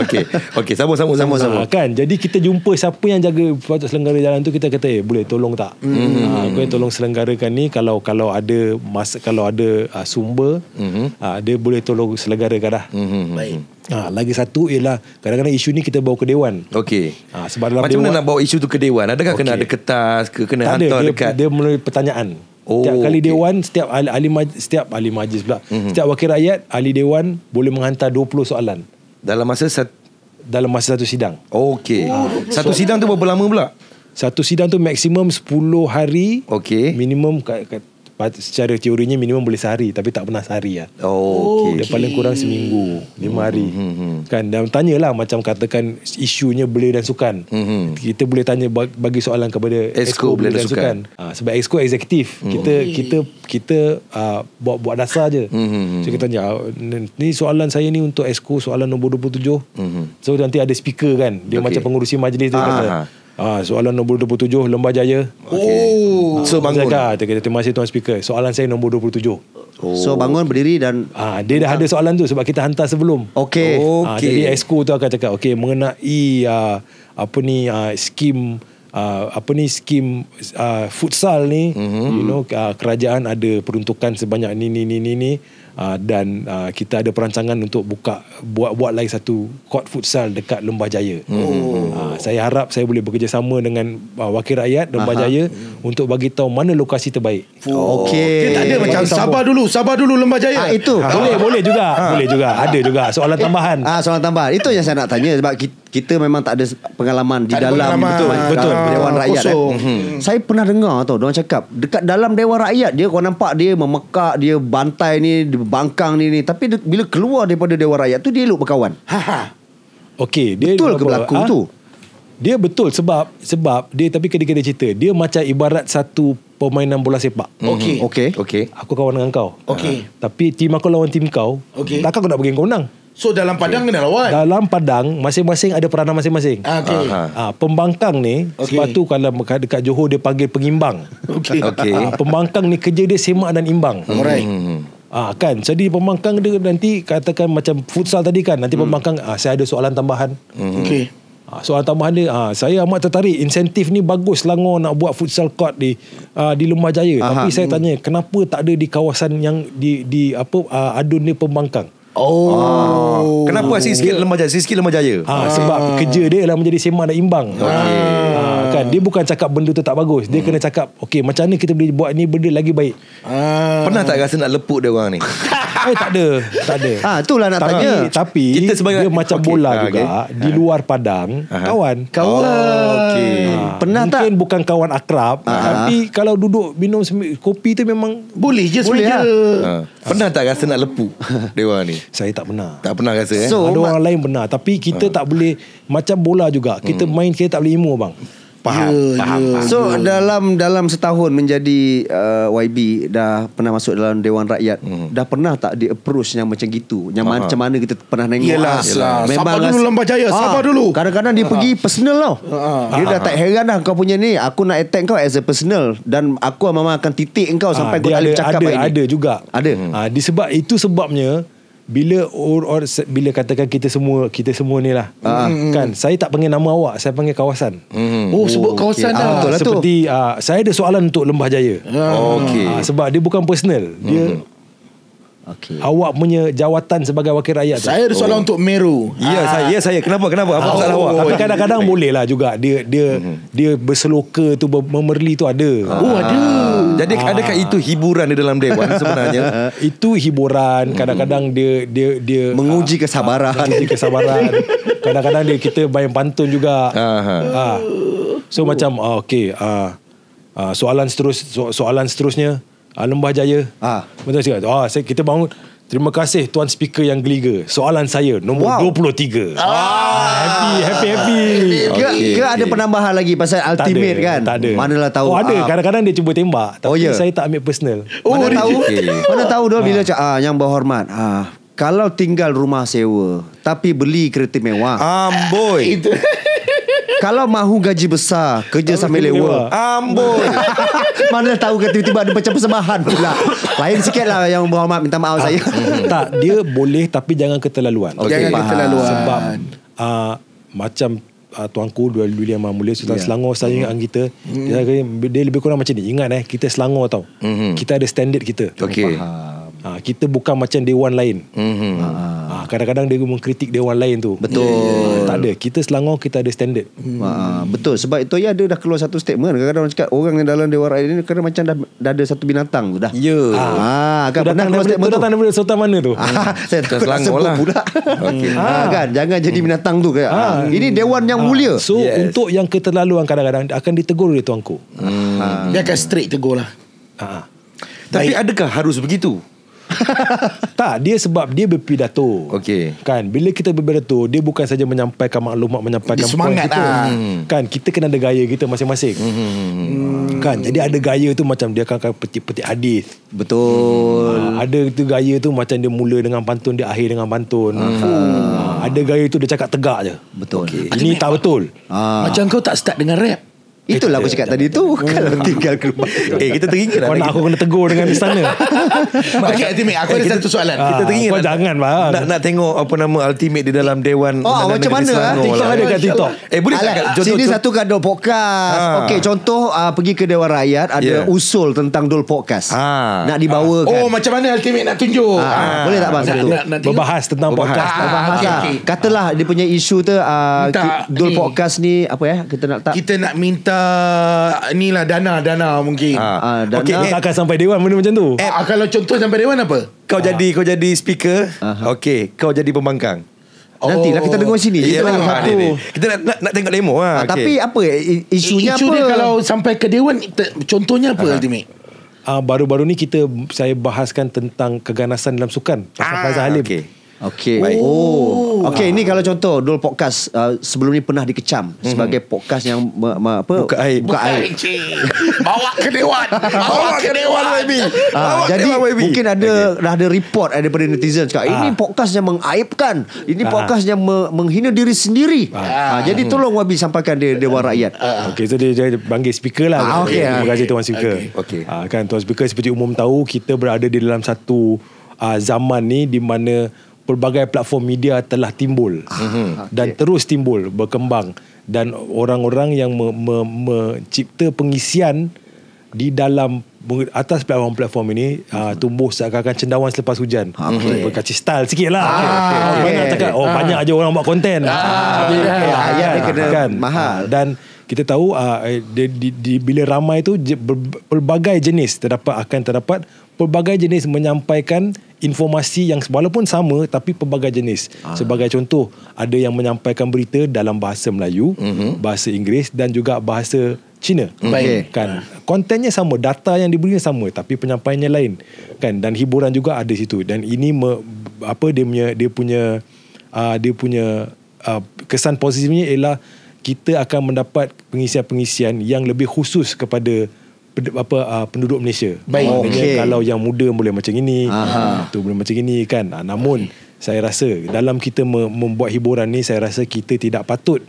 okay. Okay, sama-sama. sama sama Kan, jadi kita jumpa siapa yang jaga patut selenggara jalan tu, kita kata, eh, boleh tolong tak? Mm. Ha, boleh tolong selenggarakan ni kalau kalau ada masa, kalau ada uh, sumber, mm-hmm. uh, dia boleh tolong selenggarakan dah. Mm-hmm. Baik. Hmm. Ha, lagi satu ialah kadang-kadang isu ni kita bawa ke dewan. Okey. Ha, sebab dalam macam dewan, mana nak bawa isu tu ke dewan? Adakah okay. kena ada kertas ke kena tak hantar ada. Dia, dekat dia melalui pertanyaan. Oh, setiap kali okay. dewan setiap ahli, ahli majlis setiap ahli majlis pula. Mm-hmm. Setiap wakil rakyat ahli dewan boleh menghantar 20 soalan dalam masa sat- dalam masa satu sidang. Okey. Ha. Satu sidang tu berapa lama pula? Satu sidang tu maksimum 10 hari. Okey. Minimum kat, kat Secara teorinya minimum boleh sehari Tapi tak pernah sehari lah Oh okay. Dia paling kurang seminggu Lima hari hmm, hmm. hmm, hmm. Kan dan tanyalah macam katakan Isunya beli dan sukan hmm, hmm. Kita boleh tanya bagi soalan kepada Exco beli dan, sukan, sukan. Ha, Sebab Exco eksekutif hmm. kita, hmm. kita kita kita ah, buat, buat dasar je hmm, So kita tanya ah, Ni soalan saya ni untuk Exco Soalan nombor 27 hmm. So nanti ada speaker kan Dia okay. macam pengurusi majlis dia ah. Ah, soalan nombor 27 Lembah Jaya. Okay. Oh. So bangun. Cakap, terima kasih tuan speaker. Soalan saya nombor 27. Oh. So bangun berdiri dan ah, dia dah ada soalan tu sebab kita hantar sebelum. Okey. Okay. Ah, jadi exco tu akan cakap okey mengenai ah, apa ni ah, skim Uh, apa ni skim uh, futsal ni mm-hmm. you know uh, kerajaan ada peruntukan sebanyak ni ni ni ni ni Ah, dan uh, kita ada perancangan untuk buka buat buat lagi satu court futsal dekat Lembah Jaya. Oh. Uh, saya harap saya boleh bekerjasama dengan uh, wakil rakyat Lembah Aha. Jaya untuk bagi tahu mana lokasi terbaik. Oh, Okey. Kita ada macam sabar dulu, sabar dulu Lembah Jaya. Ah, itu. Ha. Boleh boleh juga, ha. boleh juga. Ada juga soalan eh, tambahan. Ah soalan tambahan. Itu yang saya nak tanya sebab kita kita memang tak ada pengalaman tak di ada dalam pengalaman. betul betul dalam dewan rakyat eh. mm-hmm. saya pernah dengar tau orang cakap dekat dalam dewan rakyat dia kau nampak dia memekak dia bantai ni bangkang ni ni tapi dia, bila keluar daripada dewan rakyat tu dia elok berkawan ha, ha. okey dia betul ke berlaku ha? tu dia betul sebab sebab dia tapi kena-kena cerita dia macam ibarat satu permainan bola sepak. Hmm. Okey. Okey. Okey. Aku kawan dengan kau. Okey. Ha. Tapi tim aku lawan tim kau. Okey. Takkan aku nak bagi kau menang. So dalam padang okay. kena lawan. Dalam padang masing-masing ada peranan masing-masing. Ah, okey. Ha, pembangkang ni okay. sebab tu kalau dekat Johor dia panggil pengimbang. Okey. Okay. Ha, pembangkang ni kerja dia semak dan imbang. Alright. Hmm. Ah kan. Jadi pembangkang dia nanti katakan macam futsal tadi kan nanti hmm. pembangkang ha, saya ada soalan tambahan. Hmm. Okey. Soalan tambahan dia ha, Saya amat tertarik Insentif ni bagus Langor nak buat futsal court Di uh, di Lembah Jaya Aha. Tapi saya tanya Kenapa tak ada di kawasan Yang di di apa uh, Adun ni pembangkang Oh. Ah. Kenapa asyik sikit lemah jaya? Asyik sikit lemah jaya. Ah. Ah. sebab kerja dia ialah menjadi seman dan imbang. Okay. Ah. Bukan. Dia bukan cakap benda tu tak bagus. Dia hmm. kena cakap, okay, macam ni kita boleh buat ni benda lagi baik. Hmm. Pernah tak rasa nak lepuk dia orang ni? eh, tak ada. Tak ada. Ha, itulah nak tak tanya. tapi, kita sebagai, dia macam okay. bola ha, ah, okay. juga. Di luar padang, Aha. kawan. Kawan. Oh, okay. ha. Pernah Mungkin tak? Mungkin bukan kawan akrab. Aha. Tapi, kalau duduk minum kopi tu memang... Boleh je sebenarnya. Ha. Pernah tak rasa nak lepuk dia orang ni? Saya tak pernah. Tak pernah rasa eh? So, ada orang lain pernah. Tapi, kita ha. tak boleh... Macam bola juga. Kita hmm. main, kita tak boleh imu bang faham, yeah, faham, yeah. faham. Ya. So yeah. dalam dalam setahun menjadi uh, YB dah pernah masuk dalam Dewan Rakyat mm. dah pernah tak di approach yang macam gitu yang uh-huh. macam mana kita pernah nengok Yelah, Yelah. Yelah. Sabar dulu Lembah Jaya ha, ah, sabar dulu kadang-kadang dia uh-huh. pergi personal tau uh-huh. dia dah tak heran dah kau punya ni aku nak attack kau as a personal dan aku memang akan titik kau uh, sampai kau tak boleh cakap ada, ada juga ada hmm. uh, disebab itu sebabnya bila or, or, bila katakan kita semua kita semua ni lah mm-hmm. kan saya tak panggil nama awak saya panggil kawasan mm-hmm. oh sebut oh, kawasan okay. dah ah, lah seperti ah, saya ada soalan untuk Lembah Jaya ah. okay. ah, sebab dia bukan personal dia mm-hmm. Okay. Awak punya jawatan sebagai wakil rakyat Saya ada soalan oh. untuk Meru. Ya, ah. saya ya saya. Kenapa? Kenapa? Apa oh. soalan awak? Tapi kadang-kadang boleh lah juga dia dia mm-hmm. dia berseloka tu memerli tu ada. Ah. Oh, ada. Ah. Jadi ah. adakah ah. itu hiburan di dalam dewan sebenarnya? itu hiburan. Mhm. Kadang-kadang dia dia dia menguji ah, kesabaran. Menguji kesabaran. kadang-kadang dia kita bayang pantun juga. Ha. Ah. So oh. macam ah, okey, ah, ah, soalan seterus so, soalan seterusnya uh, Lembah Jaya. Ha. Betul cakap. Ah, oh, kita bangun Terima kasih Tuan Speaker yang geliga Soalan saya Nombor wow. 23 ah. Happy Happy happy. happy. Okay, ke, okay. ke ada penambahan lagi Pasal ultimate ada, kan Tak ada Manalah tahu Oh ada uh, Kadang-kadang dia cuba tembak Tapi oh, yeah. saya tak ambil personal oh, Mana, tahu? Okay. Mana tahu Mana tahu Bila cakap ah, Yang berhormat ah, Kalau tinggal rumah sewa Tapi beli kereta mewah Amboi um, kalau mahu gaji besar Kerja Tau sambil lewa Amboi Mana tahu ke tiba-tiba Ada macam persembahan pula Lain sikit lah Yang berhormat Minta maaf ah, saya hmm. Tak Dia boleh Tapi jangan keterlaluan okay. Jangan Faham. keterlaluan Sebab uh, Macam uh, ah, Tuanku dua dulu yang mula Sultan yeah. Selangor Saya mm. kita mm. dia, lebih kurang macam ni Ingat eh Kita Selangor tau mm-hmm. Kita ada standard kita Okay Ha, kita bukan macam dewan lain. Mm-hmm. Ha, kadang-kadang dia mengkritik dewan lain tu. Betul. Ha, tak ada. Kita Selangor kita ada standard. Hmm. Ha, betul. Sebab itu ya dia dah keluar satu statement. Kadang-kadang orang cakap orang yang dalam dewan rakyat ini kena macam dah, dah ada satu binatang tu dah. Ya. Yeah. Ha, kan pernah keluar statement tu. Datang mana tu? Ha, saya takut nak sebut lah. pula. kan? Jangan jadi hmm. binatang tu. Kayak. Ha, ini dewan yang ha. mulia. So yes. untuk yang keterlaluan kadang-kadang akan ditegur oleh tuanku. Hmm. Ha. Dia akan straight tegur lah. Ha. Tapi Baik. adakah harus begitu? tak dia sebab dia berpidato okey kan bila kita berpidato dia bukan saja menyampaikan maklumat menyampaikan dia semangat kita lah. Hmm. kan kita kena ada gaya kita masing-masing hmm, hmm, hmm. kan jadi ada gaya tu macam dia akan petik-petik hadis betul hmm. Ah, ada tu gaya tu macam dia mula dengan pantun dia akhir dengan pantun hmm. ada gaya tu dia cakap tegak je betul okay. ini tak betul ha. macam kau tak start dengan rap Itulah aku cakap tadi tu Kalau tinggal ke rumah Eh kita teringin lah, Kau nak aku kena tegur dengan istana Okay ultimate Aku eh, ada satu soalan Kita ah, teringin Kau lah, jangan lah. Nak nak tengok apa nama ultimate Di dalam Dewan Oh macam mana ah? TikTok ada kat TikTok Eh boleh tak Sini satu kan Dol Podcast ah. Okay contoh Pergi ke Dewan Rakyat Ada ya. usul tentang Dol Podcast Nak dibawa kan? Oh macam mana ultimate nak tunjuk Boleh tak bang Berbahas tentang podcast Berbahas Katalah dia punya isu tu Dol Podcast ni Apa ya Kita nak Kita nak minta Uh, ni lah dana dana mungkin. Ha, ha dana okay, eh, tak akan sampai dewan benda macam tu. Eh, ha, kalau contoh sampai dewan apa? Kau ha. jadi kau jadi speaker. Aha. Okay kau jadi pembangkang. Oh. Nanti lah kita tengok sini. Yeah, oh. kita, yeah, ya, nak, kita nak, nak, nak tengok demo ha. ha okay. Tapi apa isunya Isu apa? kalau sampai ke dewan contohnya apa Aha. ultimate? baru-baru ni kita saya bahaskan tentang keganasan dalam sukan pasal ah, Faizal Halim. Okay. Okay. Baik. Oh. oh. Okay, ah. ini kalau contoh Dul podcast uh, sebelum ni pernah dikecam mm-hmm. sebagai podcast yang ma- ma- apa? Buka air. Buka, Buka air. air. Bawa ke dewan. Bawa ke dewan ah, baby. Uh, jadi dewan, baby. mungkin ada okay. dah ada report daripada netizen cakap ini uh. podcast yang mengaibkan. Ini uh. podcast yang me- menghina diri sendiri. Uh. Uh, jadi tolong Wabi sampaikan dia dewan rakyat. Uh. Okay, so dia, dia panggil speaker lah. Uh, okay. Terima kasih tuan speaker. Okay. okay. Uh, kan tuan speaker seperti umum tahu kita berada di dalam satu uh, zaman ni di mana pelbagai platform media telah timbul uh dan okay. terus timbul berkembang dan orang-orang yang mencipta me, me, pengisian di dalam atas platform-platform ini hmm. uh, tumbuh seakan-akan cendawan selepas hujan ah, okay. berkaca style sikit lah okay. Okay. Okay. cakap oh ah. banyak je orang buat konten ah. ah. okay. ah. ayat dia kan? kena kan. mahal dan kita tahu uh, di, di, di, bila ramai itu pelbagai jenis terdapat akan terdapat pelbagai jenis menyampaikan informasi yang walaupun sama tapi pelbagai jenis. Ah. Sebagai contoh, ada yang menyampaikan berita dalam bahasa Melayu, mm-hmm. bahasa Inggeris dan juga bahasa Cina. Okay. Mhm. Kan. Kontennya sama, data yang diberikan sama tapi penyampaiannya lain. Kan dan hiburan juga ada situ dan ini me, apa dia punya dia punya uh, dia punya uh, kesan positifnya ialah kita akan mendapat pengisian-pengisian yang lebih khusus kepada apa uh, penduduk Malaysia. Baik. Oh, okay. Kalau yang muda boleh macam ini, tu boleh macam ini kan. Uh, namun saya rasa dalam kita me- membuat hiburan ni saya rasa kita tidak patut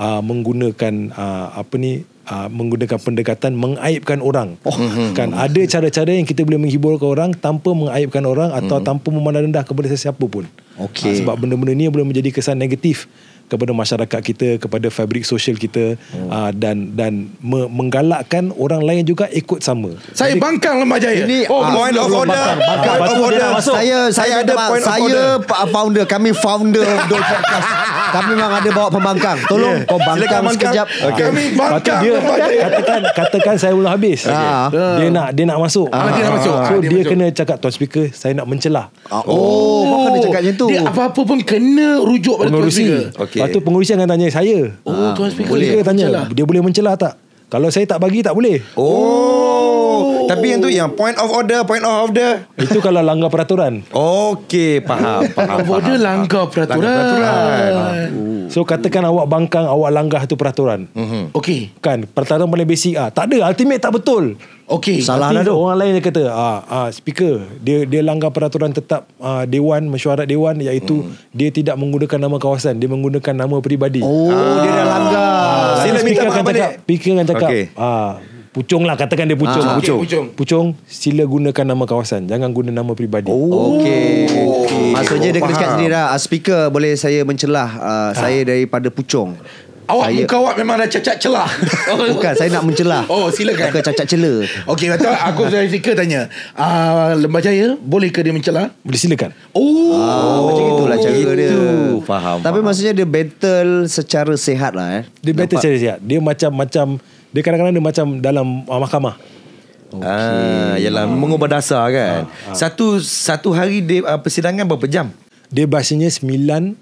uh, menggunakan uh, apa ni Uh, menggunakan pendekatan mengaibkan orang oh, mm-hmm. kan ada cara-cara yang kita boleh menghiburkan orang tanpa mengaibkan orang atau mm. tanpa memandang rendah kepada sesiapa pun okay. uh, sebab benda-benda ni boleh menjadi kesan negatif kepada masyarakat kita kepada fabrik sosial kita hmm. uh, dan dan me- menggalakkan orang lain juga ikut sama saya Jadi, bangkang lembah jaya ini oh, uh, point of order bangkang, bangkang. order. saya saya ada saya of founder kami founder dot podcast kami memang ada bawa pembangkang tolong yeah. kau bangkang, bangkang. sekejap okay. kami bangkang dia, katakan katakan saya belum habis ah. okay. uh. dia nak dia nak masuk uh. dia nak masuk so uh, dia, dia kena cakap tuan speaker saya nak mencelah uh. oh, oh. dia cakap macam tu dia apa-apa pun kena rujuk pada tuan speaker Okay. Lepas tu pengurusi akan tanya saya. Oh, ha, tuan speaker. Boleh. Dia tanya, mencelah. dia boleh mencelah tak? Kalau saya tak bagi tak boleh. Oh. oh. Tapi yang tu yang point of order, point of order. Itu kalau langgar peraturan. Okey, faham, faham. faham dia langgar peraturan. Langgar peraturan. Ah. So katakan awak bangkang, awak langgar tu peraturan. Mhm. Kan? Okey. Kan, peraturan paling basic ah. Tak ada, ultimate tak betul. Okey, salah lah tu. Orang lain yang kata, ah, ah, speaker dia dia langgar peraturan tetap ah, dewan mesyuarat dewan iaitu hmm. dia tidak menggunakan nama kawasan, dia menggunakan nama peribadi. Oh, ah. dia dah ah. langgar. Ah, Sila minta speaker akan cakap, speaker akan cakap. Okay. Ah, Pucung lah katakan dia pucung. Ah, pucung. Okay, pucung. Pucung. Sila gunakan nama kawasan. Jangan guna nama peribadi. Oh, okay. Oh, okay. Maksudnya oh, dia kena cakap sendiri lah. Ah, speaker boleh saya mencelah uh, ah. saya daripada pucung. Awak saya, muka awak memang dah cacat celah Bukan saya nak mencelah Oh silakan Aku cacat celah Okay betul Aku saya fikir tanya uh, Lembah Jaya Boleh ke dia mencelah Boleh silakan Oh, oh Macam itulah cara dia Faham Tapi faham. maksudnya dia battle Secara sehat lah eh Dia battle Nampak. secara sehat Dia macam-macam Dia kadang-kadang dia macam Dalam uh, mahkamah Okay. Ah, ya ah. mengubah dasar kan. Ah, ah. Satu satu hari dia, persidangan berapa jam? Dia bahasanya 9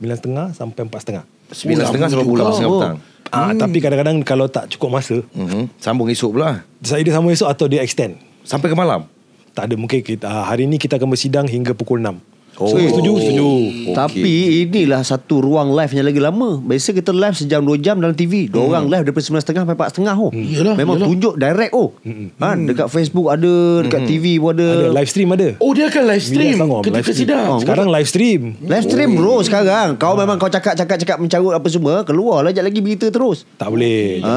9.30 sampai 4.30. Sembilan setengah sampai pukul lapan setengah petang Ah, hmm. Tapi kadang-kadang kalau tak cukup masa mm-hmm. Sambung esok pula Saya dia sambung esok atau dia extend Sampai ke malam? Tak ada mungkin kita, hari ni kita akan bersidang hingga pukul 6 Oh, so, setuju, setuju. Okay. Tapi inilah satu ruang live yang lagi lama. Biasa kita live sejam dua jam dalam TV. Dua hmm. orang hmm. live daripada sembilan setengah sampai empat setengah. Oh. Hmm. Yalah, Memang yalah. tunjuk direct. Oh. Hmm. Ha, hmm. dekat Facebook ada, dekat hmm. TV pun ada. ada. Live stream ada. Oh, dia akan live stream. Ketika live sidang. Stream. Oh, sekarang live stream. Live stream oh. bro sekarang. Kau ah. memang kau cakap, cakap, cakap, mencarut apa semua. Keluar lah, lagi berita terus. Tak boleh. Ha.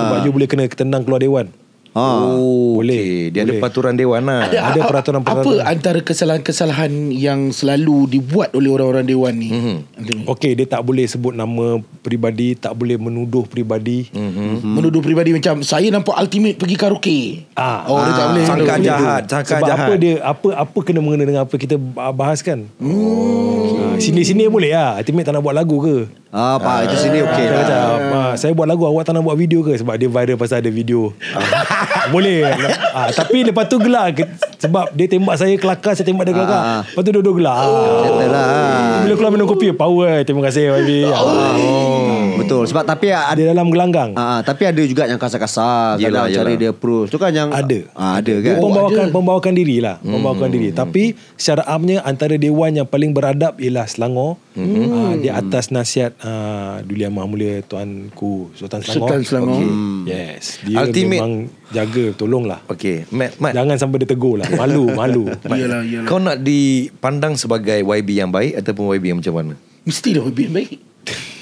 Sebab you boleh kena tenang keluar dewan. Ha. Oh, boleh. Okay. Dia boleh. ada peraturan dewan lah. Ada, ada peraturan-peraturan. Apa antara kesalahan-kesalahan yang selalu dibuat oleh orang-orang dewan ni? Mm-hmm. Okey, dia tak boleh sebut nama peribadi, tak boleh menuduh peribadi. Mm-hmm. Menuduh peribadi macam saya nampak ultimate pergi karaoke. Ah, oh, ah, dia tak ah, boleh. Sangka jahat, sangka jahat. Sebab apa dia apa apa kena mengena dengan apa kita bahaskan? Hmm. Ah, Sini-sini boleh lah Ultimate tak nak buat lagu ke Ah, apa ah, itu sini ah, okey. Lah. Ah, lah. ah, saya buat lagu awak tak nak buat video ke sebab dia viral pasal ada video. Ah. Boleh. ah, tapi lepas tu gelak ke, sebab dia tembak saya kelakar saya tembak dia kelakar. Ah. ah. Lepas tu dua gelak. Oh, ah. Bila keluar minum kopi power. Terima kasih YB. Oh. Ah. oh betul. Sebab tapi ada dalam gelanggang. Ah, ah tapi ada juga yang kasar-kasar, yalah, kadang cari dia pro. Tu kan yang ada. Ah, ada kan. Oh, pembawakan ada. pembawakan dirilah, hmm. pembawakan hmm. diri. Tapi secara amnya antara dewan yang paling beradab ialah Selangor. Hmm. Ah, di atas nasihat ah, Dulia Maha Mulia Tuanku Sultan Selangor. Sultan Selangor. Okay. Hmm. Yes. Dia Ultimate. memang jaga tolonglah. Okey, Mat, Mat. Jangan sampai dia tegur lah. Malu, malu. yalah, yalah. Kau nak dipandang sebagai YB yang baik ataupun YB yang macam mana? Mesti dah YB yang baik.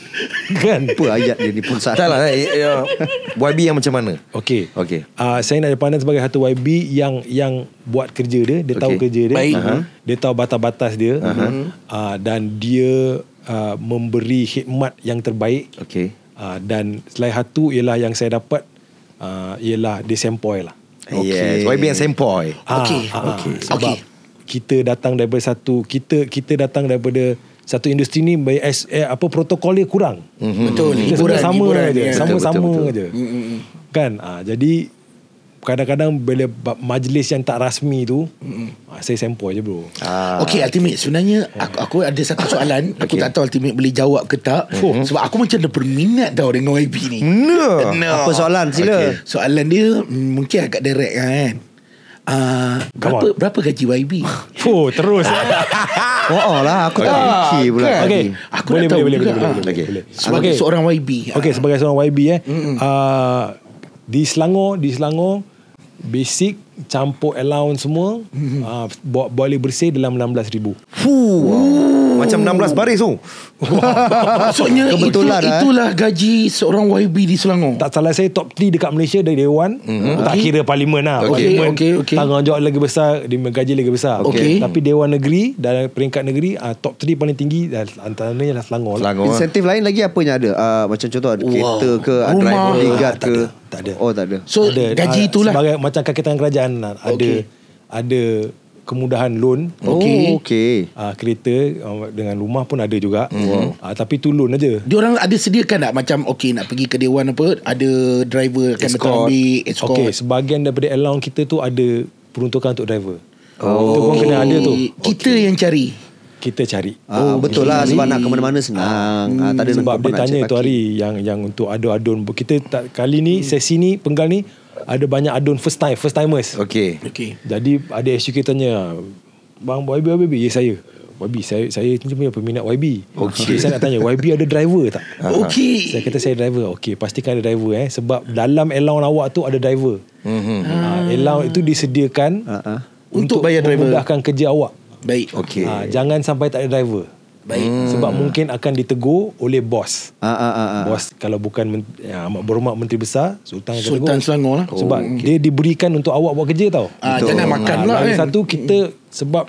kan apa ayat dia ni pun salah tak lah eh, eh ya. YB yang macam mana Okay. Okay. Uh, ah, saya nak pandang sebagai satu YB yang yang buat kerja dia dia okay. tahu kerja dia Baik. Uh-huh. uh-huh. dia tahu batas-batas dia uh-huh. uh, dan dia uh, memberi khidmat yang terbaik Okay. Uh, dan selain satu ialah yang saya dapat uh, ialah dia sempoi lah okay. yes YB yang sempoi uh, okay. Uh, okay. Uh, okay. sebab okay. kita datang daripada satu kita kita datang daripada satu industri ni as, eh, apa protokol dia kurang. Mm-hmm. Betul. Dia hiburan, sama hiburan aja, dia. sama-sama aja. Mm-hmm. Kan? Ha, jadi kadang-kadang bila majlis yang tak rasmi tu mm. saya sempo aja bro. Ah. Okey ultimate sebenarnya aku, aku ada satu soalan okay. aku tak tahu ultimate boleh jawab ke tak mm-hmm. sebab aku macam dah berminat tau dengan IP ni. No. no. Apa soalan sila? Okay. Soalan dia mm, mungkin agak direct kan. Uh, berapa berapa gaji YB? Fuh, oh, terus. Oh, oh lah aku okay. tak okay. Ah, pula okay. okay. Aku boleh, boleh, boleh, boleh, boleh, ah, boleh, boleh, Sebagai okay. seorang YB Okay sebagai seorang YB ah. eh, mm-hmm. uh, Di Selangor Di Selangor Basic Campur allowance semua mm-hmm. uh, Boleh bersih dalam RM16,000 Fuh wow macam 16 baris tu. Maksudnya kebetulan itu, eh. itulah eh. gaji seorang YB di Selangor. Tak salah saya top 3 dekat Malaysia dari day 1. Mm-hmm. Tak kira parlimen lah. Okay. Parlimen okay, okay. tanggungjawab lagi besar, gaji lagi besar. Okay. Tapi dewan negeri dan peringkat negeri uh, top 3 paling tinggi dan antaranya adalah Selangor. Selangor. Lah. Insentif lain lagi apa yang ada? Uh, macam contoh ada wow. kereta ke, ada driver ah, ke? Tak ada. tak ada. Oh tak ada. So ada. gaji itulah. Sebagai, macam kaki kerajaan ada. Okay. Ada kemudahan loan. Okey. Oh, okey. Uh, kereta uh, dengan rumah pun ada juga. Mm-hmm. Uh, tapi tu loan aja. Dia orang ada sediakan tak macam okey nak pergi ke dewan apa ada driver akan ambil escort. Okey, sebahagian daripada allowance kita tu ada peruntukan untuk driver. Oh, okay. kena ada tu. Kita yang cari. Kita cari. Ah, oh, betul lah sebab nak ke mana-mana senang. Ah, ah, tak ada sebab dia tanya tu hari yang yang untuk adun-adun. Kita tak, kali ni hmm. sesi ni penggal ni ada banyak adun first time first timers Okay. Okay. jadi ada SQ tanya bang YB YB, YB. ya saya YB saya saya ni punya peminat YB okey okay, saya nak tanya YB ada driver tak Okay. saya kata saya driver Okay. pastikan ada driver eh sebab dalam allowance awak tu ada driver mm-hmm. ha, allowance ah, itu disediakan uh-huh. untuk, untuk bayar memudahkan driver memudahkan kerja awak baik Okay. ha, jangan sampai tak ada driver Baik. Hmm. Sebab mungkin akan ditegur oleh bos. Ah, ah, ah, ah. Bos kalau bukan ya, amat ya, berhormat Menteri Besar, Sultan akan Sultan tegur. Selangor lah. Sebab oh, okay. dia diberikan untuk awak buat kerja tau. Ah, Betul. Jangan makan ah, lah kan. Satu kita hmm. sebab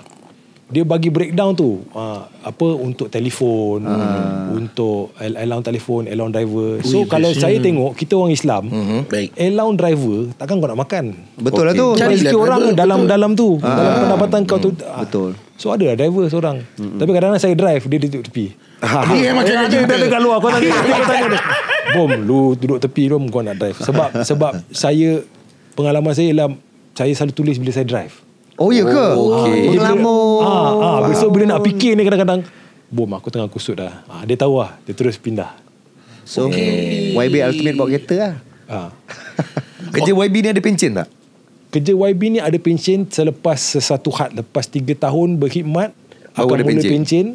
dia bagi breakdown tu ah, apa untuk telefon uh. untuk allowance telefon allowance driver so Ui, kalau saya tengok kita orang Islam uh-huh. Mhm. allowance driver takkan kau nak makan betul okay. lah tu cari sikit orang betul. dalam dalam tu uh. dalam pendapatan kau tu betul So ada lah driver seorang. Mm-hmm. Tapi kadang-kadang saya drive, dia duduk tepi. Ah, dia yang ah, macam dia dekat dia. luar kau tanya dia tanya dia. Bom, lu duduk tepi lu kau nak drive. Sebab sebab saya pengalaman saya ialah saya selalu tulis bila saya drive. Oh iya ke? Oh, Pengalaman. Ah, ah, ah, so bila nak fikir ni kadang-kadang boom aku tengah kusut dah. Ah, dia tahu lah, dia terus pindah. So, okay. YB Ultimate bawa kereta lah. Ah. Kerja YB ni ada pencen tak? Kerja YB ni ada pencen selepas satu had lepas tiga tahun berkhidmat Baru akan ada mula pencen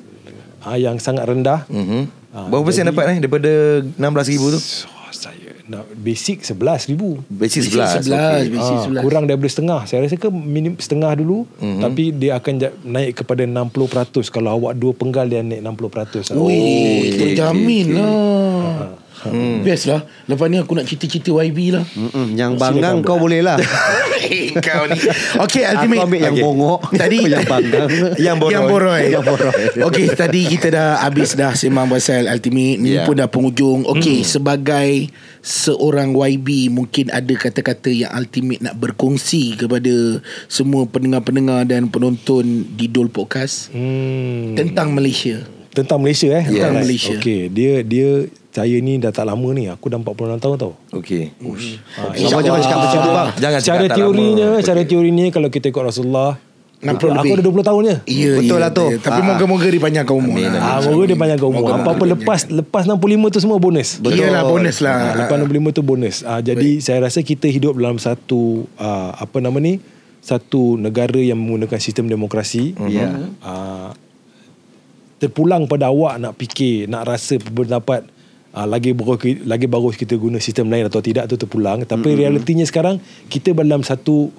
ah, yang sangat rendah. Mhm. Uh-huh. Ha, Berapa persen dapat ni daripada 16000 tu? So, saya nak basic 11000 basic 11 basic 11 okay. ha, kurang daripada setengah saya rasa ke minim setengah dulu mm-hmm. tapi dia akan naik kepada 60% kalau awak dua penggal dia naik 60% oh okay, terjamin okay, lah ha. Ah, ah, ah. Hmm. Best lah Lepas ni aku nak cerita-cerita YB lah Mm-mm. Yang bangang kau boleh lah eh, Kau ni Okay ultimate Aku ambil yang okay. bongok Tadi Yang bangang. Yang boroi Yang boroi Okay tadi kita dah habis dah Semang pasal ultimate Ni yeah. pun dah penghujung Okay mm. sebagai seorang YB mungkin ada kata-kata yang ultimate nak berkongsi kepada semua pendengar-pendengar dan penonton di Dol Podcast hmm. tentang Malaysia. Tentang Malaysia eh. Yes. Tentang Malaysia. Okey, dia dia saya ni dah tak lama ni Aku dah 46 tahun tau Okay hmm. Ush. Ha, ah, ya. Jangan cakap macam tu bang Jangan cakap Cara teorinya lama. Cara teorinya Kalau kita ikut Rasulullah 60 aku lebih. Aku ada 20 tahun je. Yeah, ya, Betul yeah, lah tu. Yeah, ya. tapi ah, ah. moga-moga dia panjang umur. Amin, lah. ah, moga dia panjang umur. Moga Apa-apa lepas lepas 65 tu semua bonus. Betul. Yalah bonus lah. Lepas 65 tu bonus. Ah, jadi Baik. saya rasa kita hidup dalam satu ah, apa nama ni? Satu negara yang menggunakan sistem demokrasi. Mhm. Ya. Yeah. Ah, terpulang pada awak nak fikir, nak rasa berpendapat Uh, ah, lagi lagi bagus kita guna sistem lain atau tidak tu terpulang tapi mm-hmm. realitinya sekarang kita dalam satu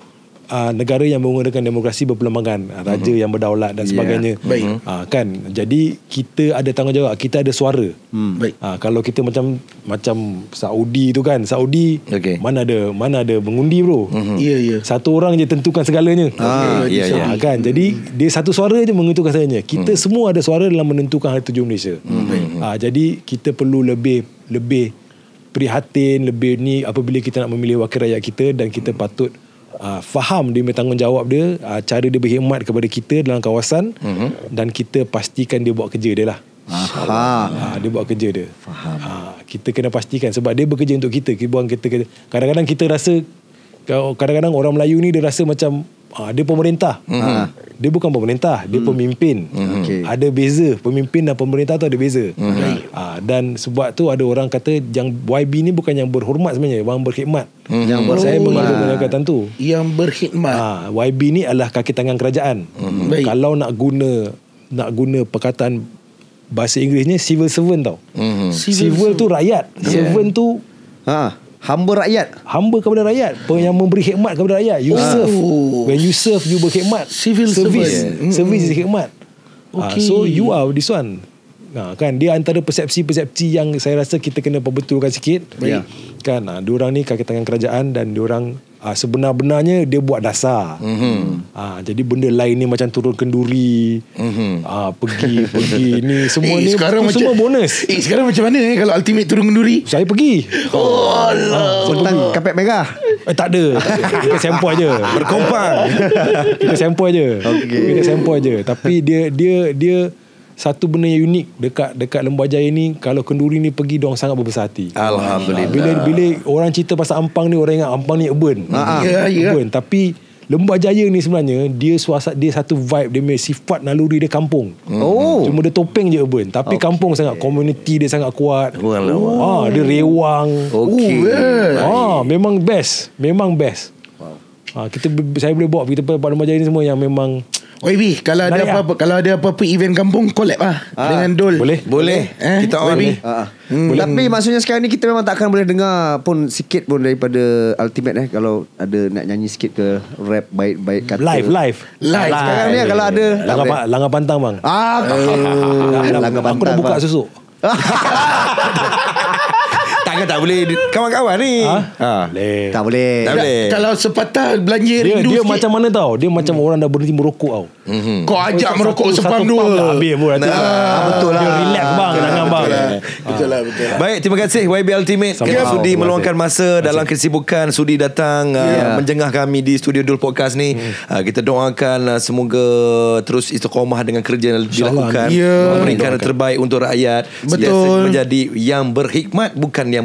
uh, negara yang menggunakan demokrasi berperlembagaan uh, raja mm-hmm. yang berdaulat dan ya, sebagainya yeah. baik uh, kan jadi kita ada tanggungjawab kita ada suara mm. uh, kalau kita macam macam Saudi tu kan Saudi okay. mana ada mana ada mengundi bro mm-hmm. yeah, yeah. satu orang je tentukan segalanya ah, ya yeah, ya, yeah. kan jadi mm-hmm. dia satu suara je menentukan segalanya kita mm semua ada suara dalam menentukan hari tujuh Malaysia mm-hmm. uh, jadi kita perlu lebih lebih prihatin lebih ni apabila kita nak memilih wakil rakyat kita dan kita mm-hmm. patut uh, faham dia punya tanggungjawab dia uh, cara dia berkhidmat kepada kita dalam kawasan mm-hmm. dan kita pastikan dia buat kerja dia lah Aha. Ah, dia buat kerja dia faham ha, kita kena pastikan sebab dia bekerja untuk kita kita buang kita kadang-kadang kita rasa kadang-kadang orang Melayu ni dia rasa macam uh, dia pemerintah. Mm-hmm. Dia bukan pemerintah, dia mm-hmm. pemimpin. Mhm. Ah, okay. Ada beza pemimpin dan pemerintah tu ada beza. Mm-hmm. Uh, dan sebab tu ada orang kata yang YB ni bukan yang berhormat sebenarnya, yang berkhidmat. Mm-hmm. Yang berhormat. Saya mengambil penyakatan tu. Yang berkhidmat. Uh, YB ni adalah kaki tangan kerajaan. Mm-hmm. Kalau nak guna nak guna perkataan bahasa Inggerisnya civil servant tau. Mm-hmm. Civil, civil tu rakyat, yeah. servant tu ha. Hamba rakyat Hamba kepada rakyat Yang memberi khidmat kepada rakyat You oh. serve When you serve You berkhidmat Civil service Service, yeah. mm-hmm. is khidmat ah, okay. uh, So you are this one ha, kan dia antara persepsi-persepsi yang saya rasa kita kena perbetulkan sikit baik ya. yeah. kan ha, diorang ni kaki tangan kerajaan dan orang ha, sebenar-benarnya dia buat dasar mm-hmm. ha, jadi benda lain ni macam turun kenduri mm-hmm. ha, pergi pergi ni semua eh, ni sekarang macam, semua bonus eh, sekarang macam mana eh, kalau ultimate turun kenduri saya pergi oh Allah ha, saya pergi. kapet merah Eh, tak ada. Kita sampo aja. Berkompan. Kita sampo aja. Okay. Kita sampo aja. Tapi dia dia dia satu benda yang unik dekat dekat Lembah Jaya ni kalau kenduri ni pergi dong sangat berbesar hati. Alhamdulillah. Bila bila orang cerita pasal ampang ni orang ingat ampang ni urban. Ha, ha. Ya ya. Yeah, ya. Tapi Lembah Jaya ni sebenarnya dia suasa dia satu vibe dia punya sifat naluri dia kampung. Hmm. Oh. Cuma dia topeng je urban tapi okay. kampung sangat community dia sangat kuat. Lah, oh. Ah dia rewang. Okey. Yeah. Ah memang best, memang best. Wow. Ah kita saya boleh bawa kita pergi lembah jaya ni semua yang memang Wibi, kalau ada apa, apa kalau ada apa-apa event kampung collab lah ah dengan Dul. Boleh. Boleh. Eh? Kita on. Ah, ah. Hmm. Tapi maksudnya sekarang ni kita memang takkan boleh dengar pun sikit pun daripada Ultimate eh kalau ada nak nyanyi sikit ke rap baik-baik kata. Live, live. Live. Sekarang ni kalau ada langgar ba- langga pantang bang. Ah, Aku dah buka susu. kan tak boleh kawan-kawan ni. Ha? ha. Boleh. Tak boleh. Tak boleh. Kalau sepatah belanja dia, rindu dia Dia macam mana tau? Dia macam hmm. orang dah berhenti merokok tau. hmm Kau ajak merokok sepam dua. Satu pam dah habis pun. Nah. Ha, betul lah. Dia relax ah, bang. Ha, betul, Lah. Betul, lah, Baik, terima kasih YB Ultimate. Kerana sudi meluangkan masa dalam kesibukan. Sudi datang ah, ya. menjengah kami di studio Dul Podcast ni. Hmm. Kita doakan semoga terus istiqomah dengan kerja yang dilakukan. Ya. Memberikan terbaik untuk rakyat. Betul. Menjadi yang berhikmat bukan yang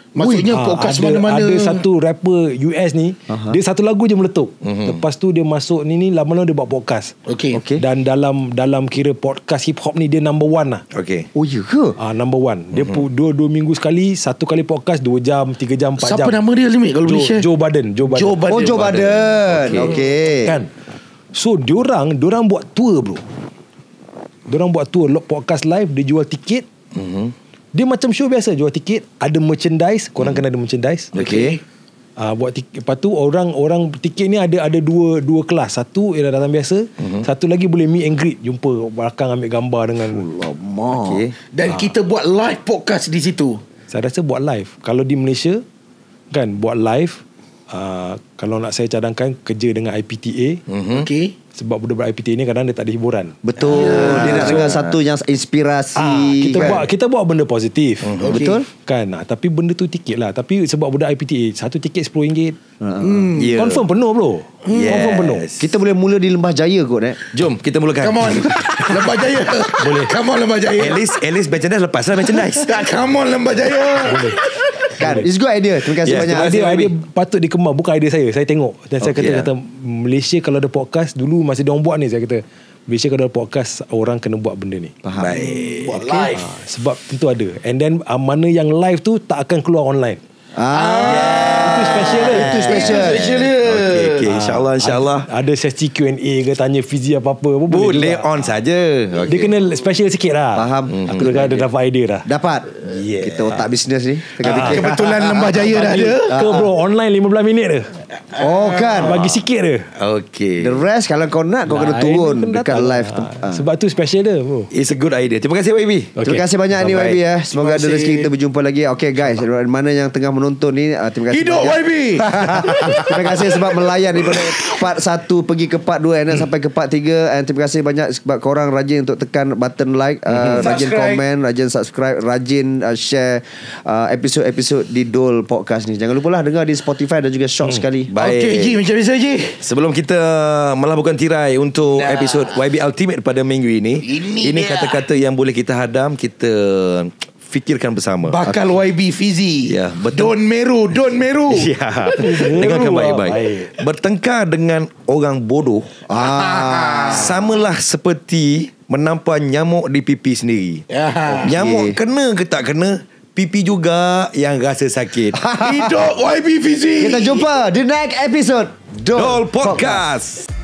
Maksudnya Ui, podcast ada, mana-mana Ada satu rapper US ni Aha. Dia satu lagu je meletup mm-hmm. Lepas tu dia masuk ni ni Lama-lama dia buat podcast okay. okay Dan dalam dalam kira podcast hip hop ni Dia number one lah Okay Oh iya ke? Ah, number one Dia mm-hmm. dua, dua minggu sekali Satu kali podcast Dua jam, tiga jam, empat Siapa jam Siapa nama dia limit kalau boleh share? Joe Biden Joe Biden, Joe Biden. Oh Joe Biden okay. okay. Kan So diorang Diorang buat tour bro Diorang buat tour Podcast live Dia jual tiket Hmm dia macam show biasa Jual tiket Ada merchandise Korang hmm. kena ada merchandise Okay Uh, buat tiket lepas tu orang orang tiket ni ada ada dua dua kelas satu ialah eh, datang biasa mm-hmm. satu lagi boleh meet and greet jumpa belakang ambil gambar dengan lama okay. dan uh, kita buat live podcast di situ saya rasa buat live kalau di Malaysia kan buat live uh, kalau nak saya cadangkan kerja dengan IPTA mm-hmm. okey sebab budak-budak IPT ni kadang dia tak ada hiburan. Betul. Ya. Dia nak dengar so, satu yang inspirasi. Ah, kita kan? buat kita buat benda positif. Uh-huh. Mhm. Okay. Betul? Kan. Ah, tapi benda tu tiket lah. Tapi sebab budak IPT satu tiket RM10. Uh-huh. Ah. Hmm. Yeah. Confirm penuh bro. Hmm. Yes. Confirm penuh. Kita boleh mula di Lembah Jaya kot eh. Jom kita mulakan. Come on. Lembah Jaya. boleh. Come on Lembah Jaya. At least at least merchandise lepas lah merchandise. come on Lembah Jaya. Boleh. Sekadar It's good idea Terima kasih yeah, banyak terima kasih, idea, idea patut dikemas Bukan idea saya Saya tengok Dan okay, saya kata, yeah. kata Malaysia kalau ada podcast Dulu masih diorang buat ni Saya kata Malaysia kalau ada podcast Orang kena buat benda ni Faham Baik. Buat okay. live ha, Sebab itu ada And then uh, Mana yang live tu Tak akan keluar online Ah, yeah. Itu special yeah. Itu special, yeah. special yeah. Okay, ah, insyaAllah, insyaAllah. Ada, ada sesi Q&A ke, tanya fizi apa-apa pun boleh lay on saja. Okay. Dia kena special sikit lah. Faham. Aku hmm. dah ada dapat idea dah. Dapat? Yeah. Kita otak bisnes ni. Ah. Kebetulan Lembah Jaya dah ada. Ke bro, online 15 minit dah. Oh ah, kan Bagi sikit dia Okay The rest kalau kau nak Kau nah, kena turun Dekat live tem- ah, ah. Sebab tu special dia bro. It's a good idea Terima kasih YB okay. Terima kasih banyak ni YB ya. Semoga ada rezeki kita berjumpa lagi Okay guys Mana yang tengah menonton ni Terima kasih Hidup YB Terima kasih sebab melayan Daripada part 1 Pergi ke part 2 And sampai ke part 3 And terima kasih banyak Sebab korang rajin Untuk tekan button like uh, Rajin subscribe. komen Rajin subscribe Rajin uh, share uh, Episode-episode Di Dole Podcast ni Jangan lupa lah Dengar di Spotify Dan juga Shock mm. sekali Baik. Okay, Ji. Macam biasa, Ji. Sebelum kita melabuhkan tirai untuk nah. episod YB Ultimate pada minggu ini. Ini, ini kata-kata yang boleh kita hadam. Kita fikirkan bersama. Bakal okay. YB Fizi. Ya, Don Meru, Don Meru. ya. Dengarkan baik-baik. Bertengkar dengan orang bodoh. ah. Samalah seperti menampar nyamuk di pipi sendiri. Ya. Okay. Nyamuk kena ke tak kena, pipi juga yang rasa sakit. Hidup YBVZ. Kita jumpa di next episode Doll, Podcast. Podcast.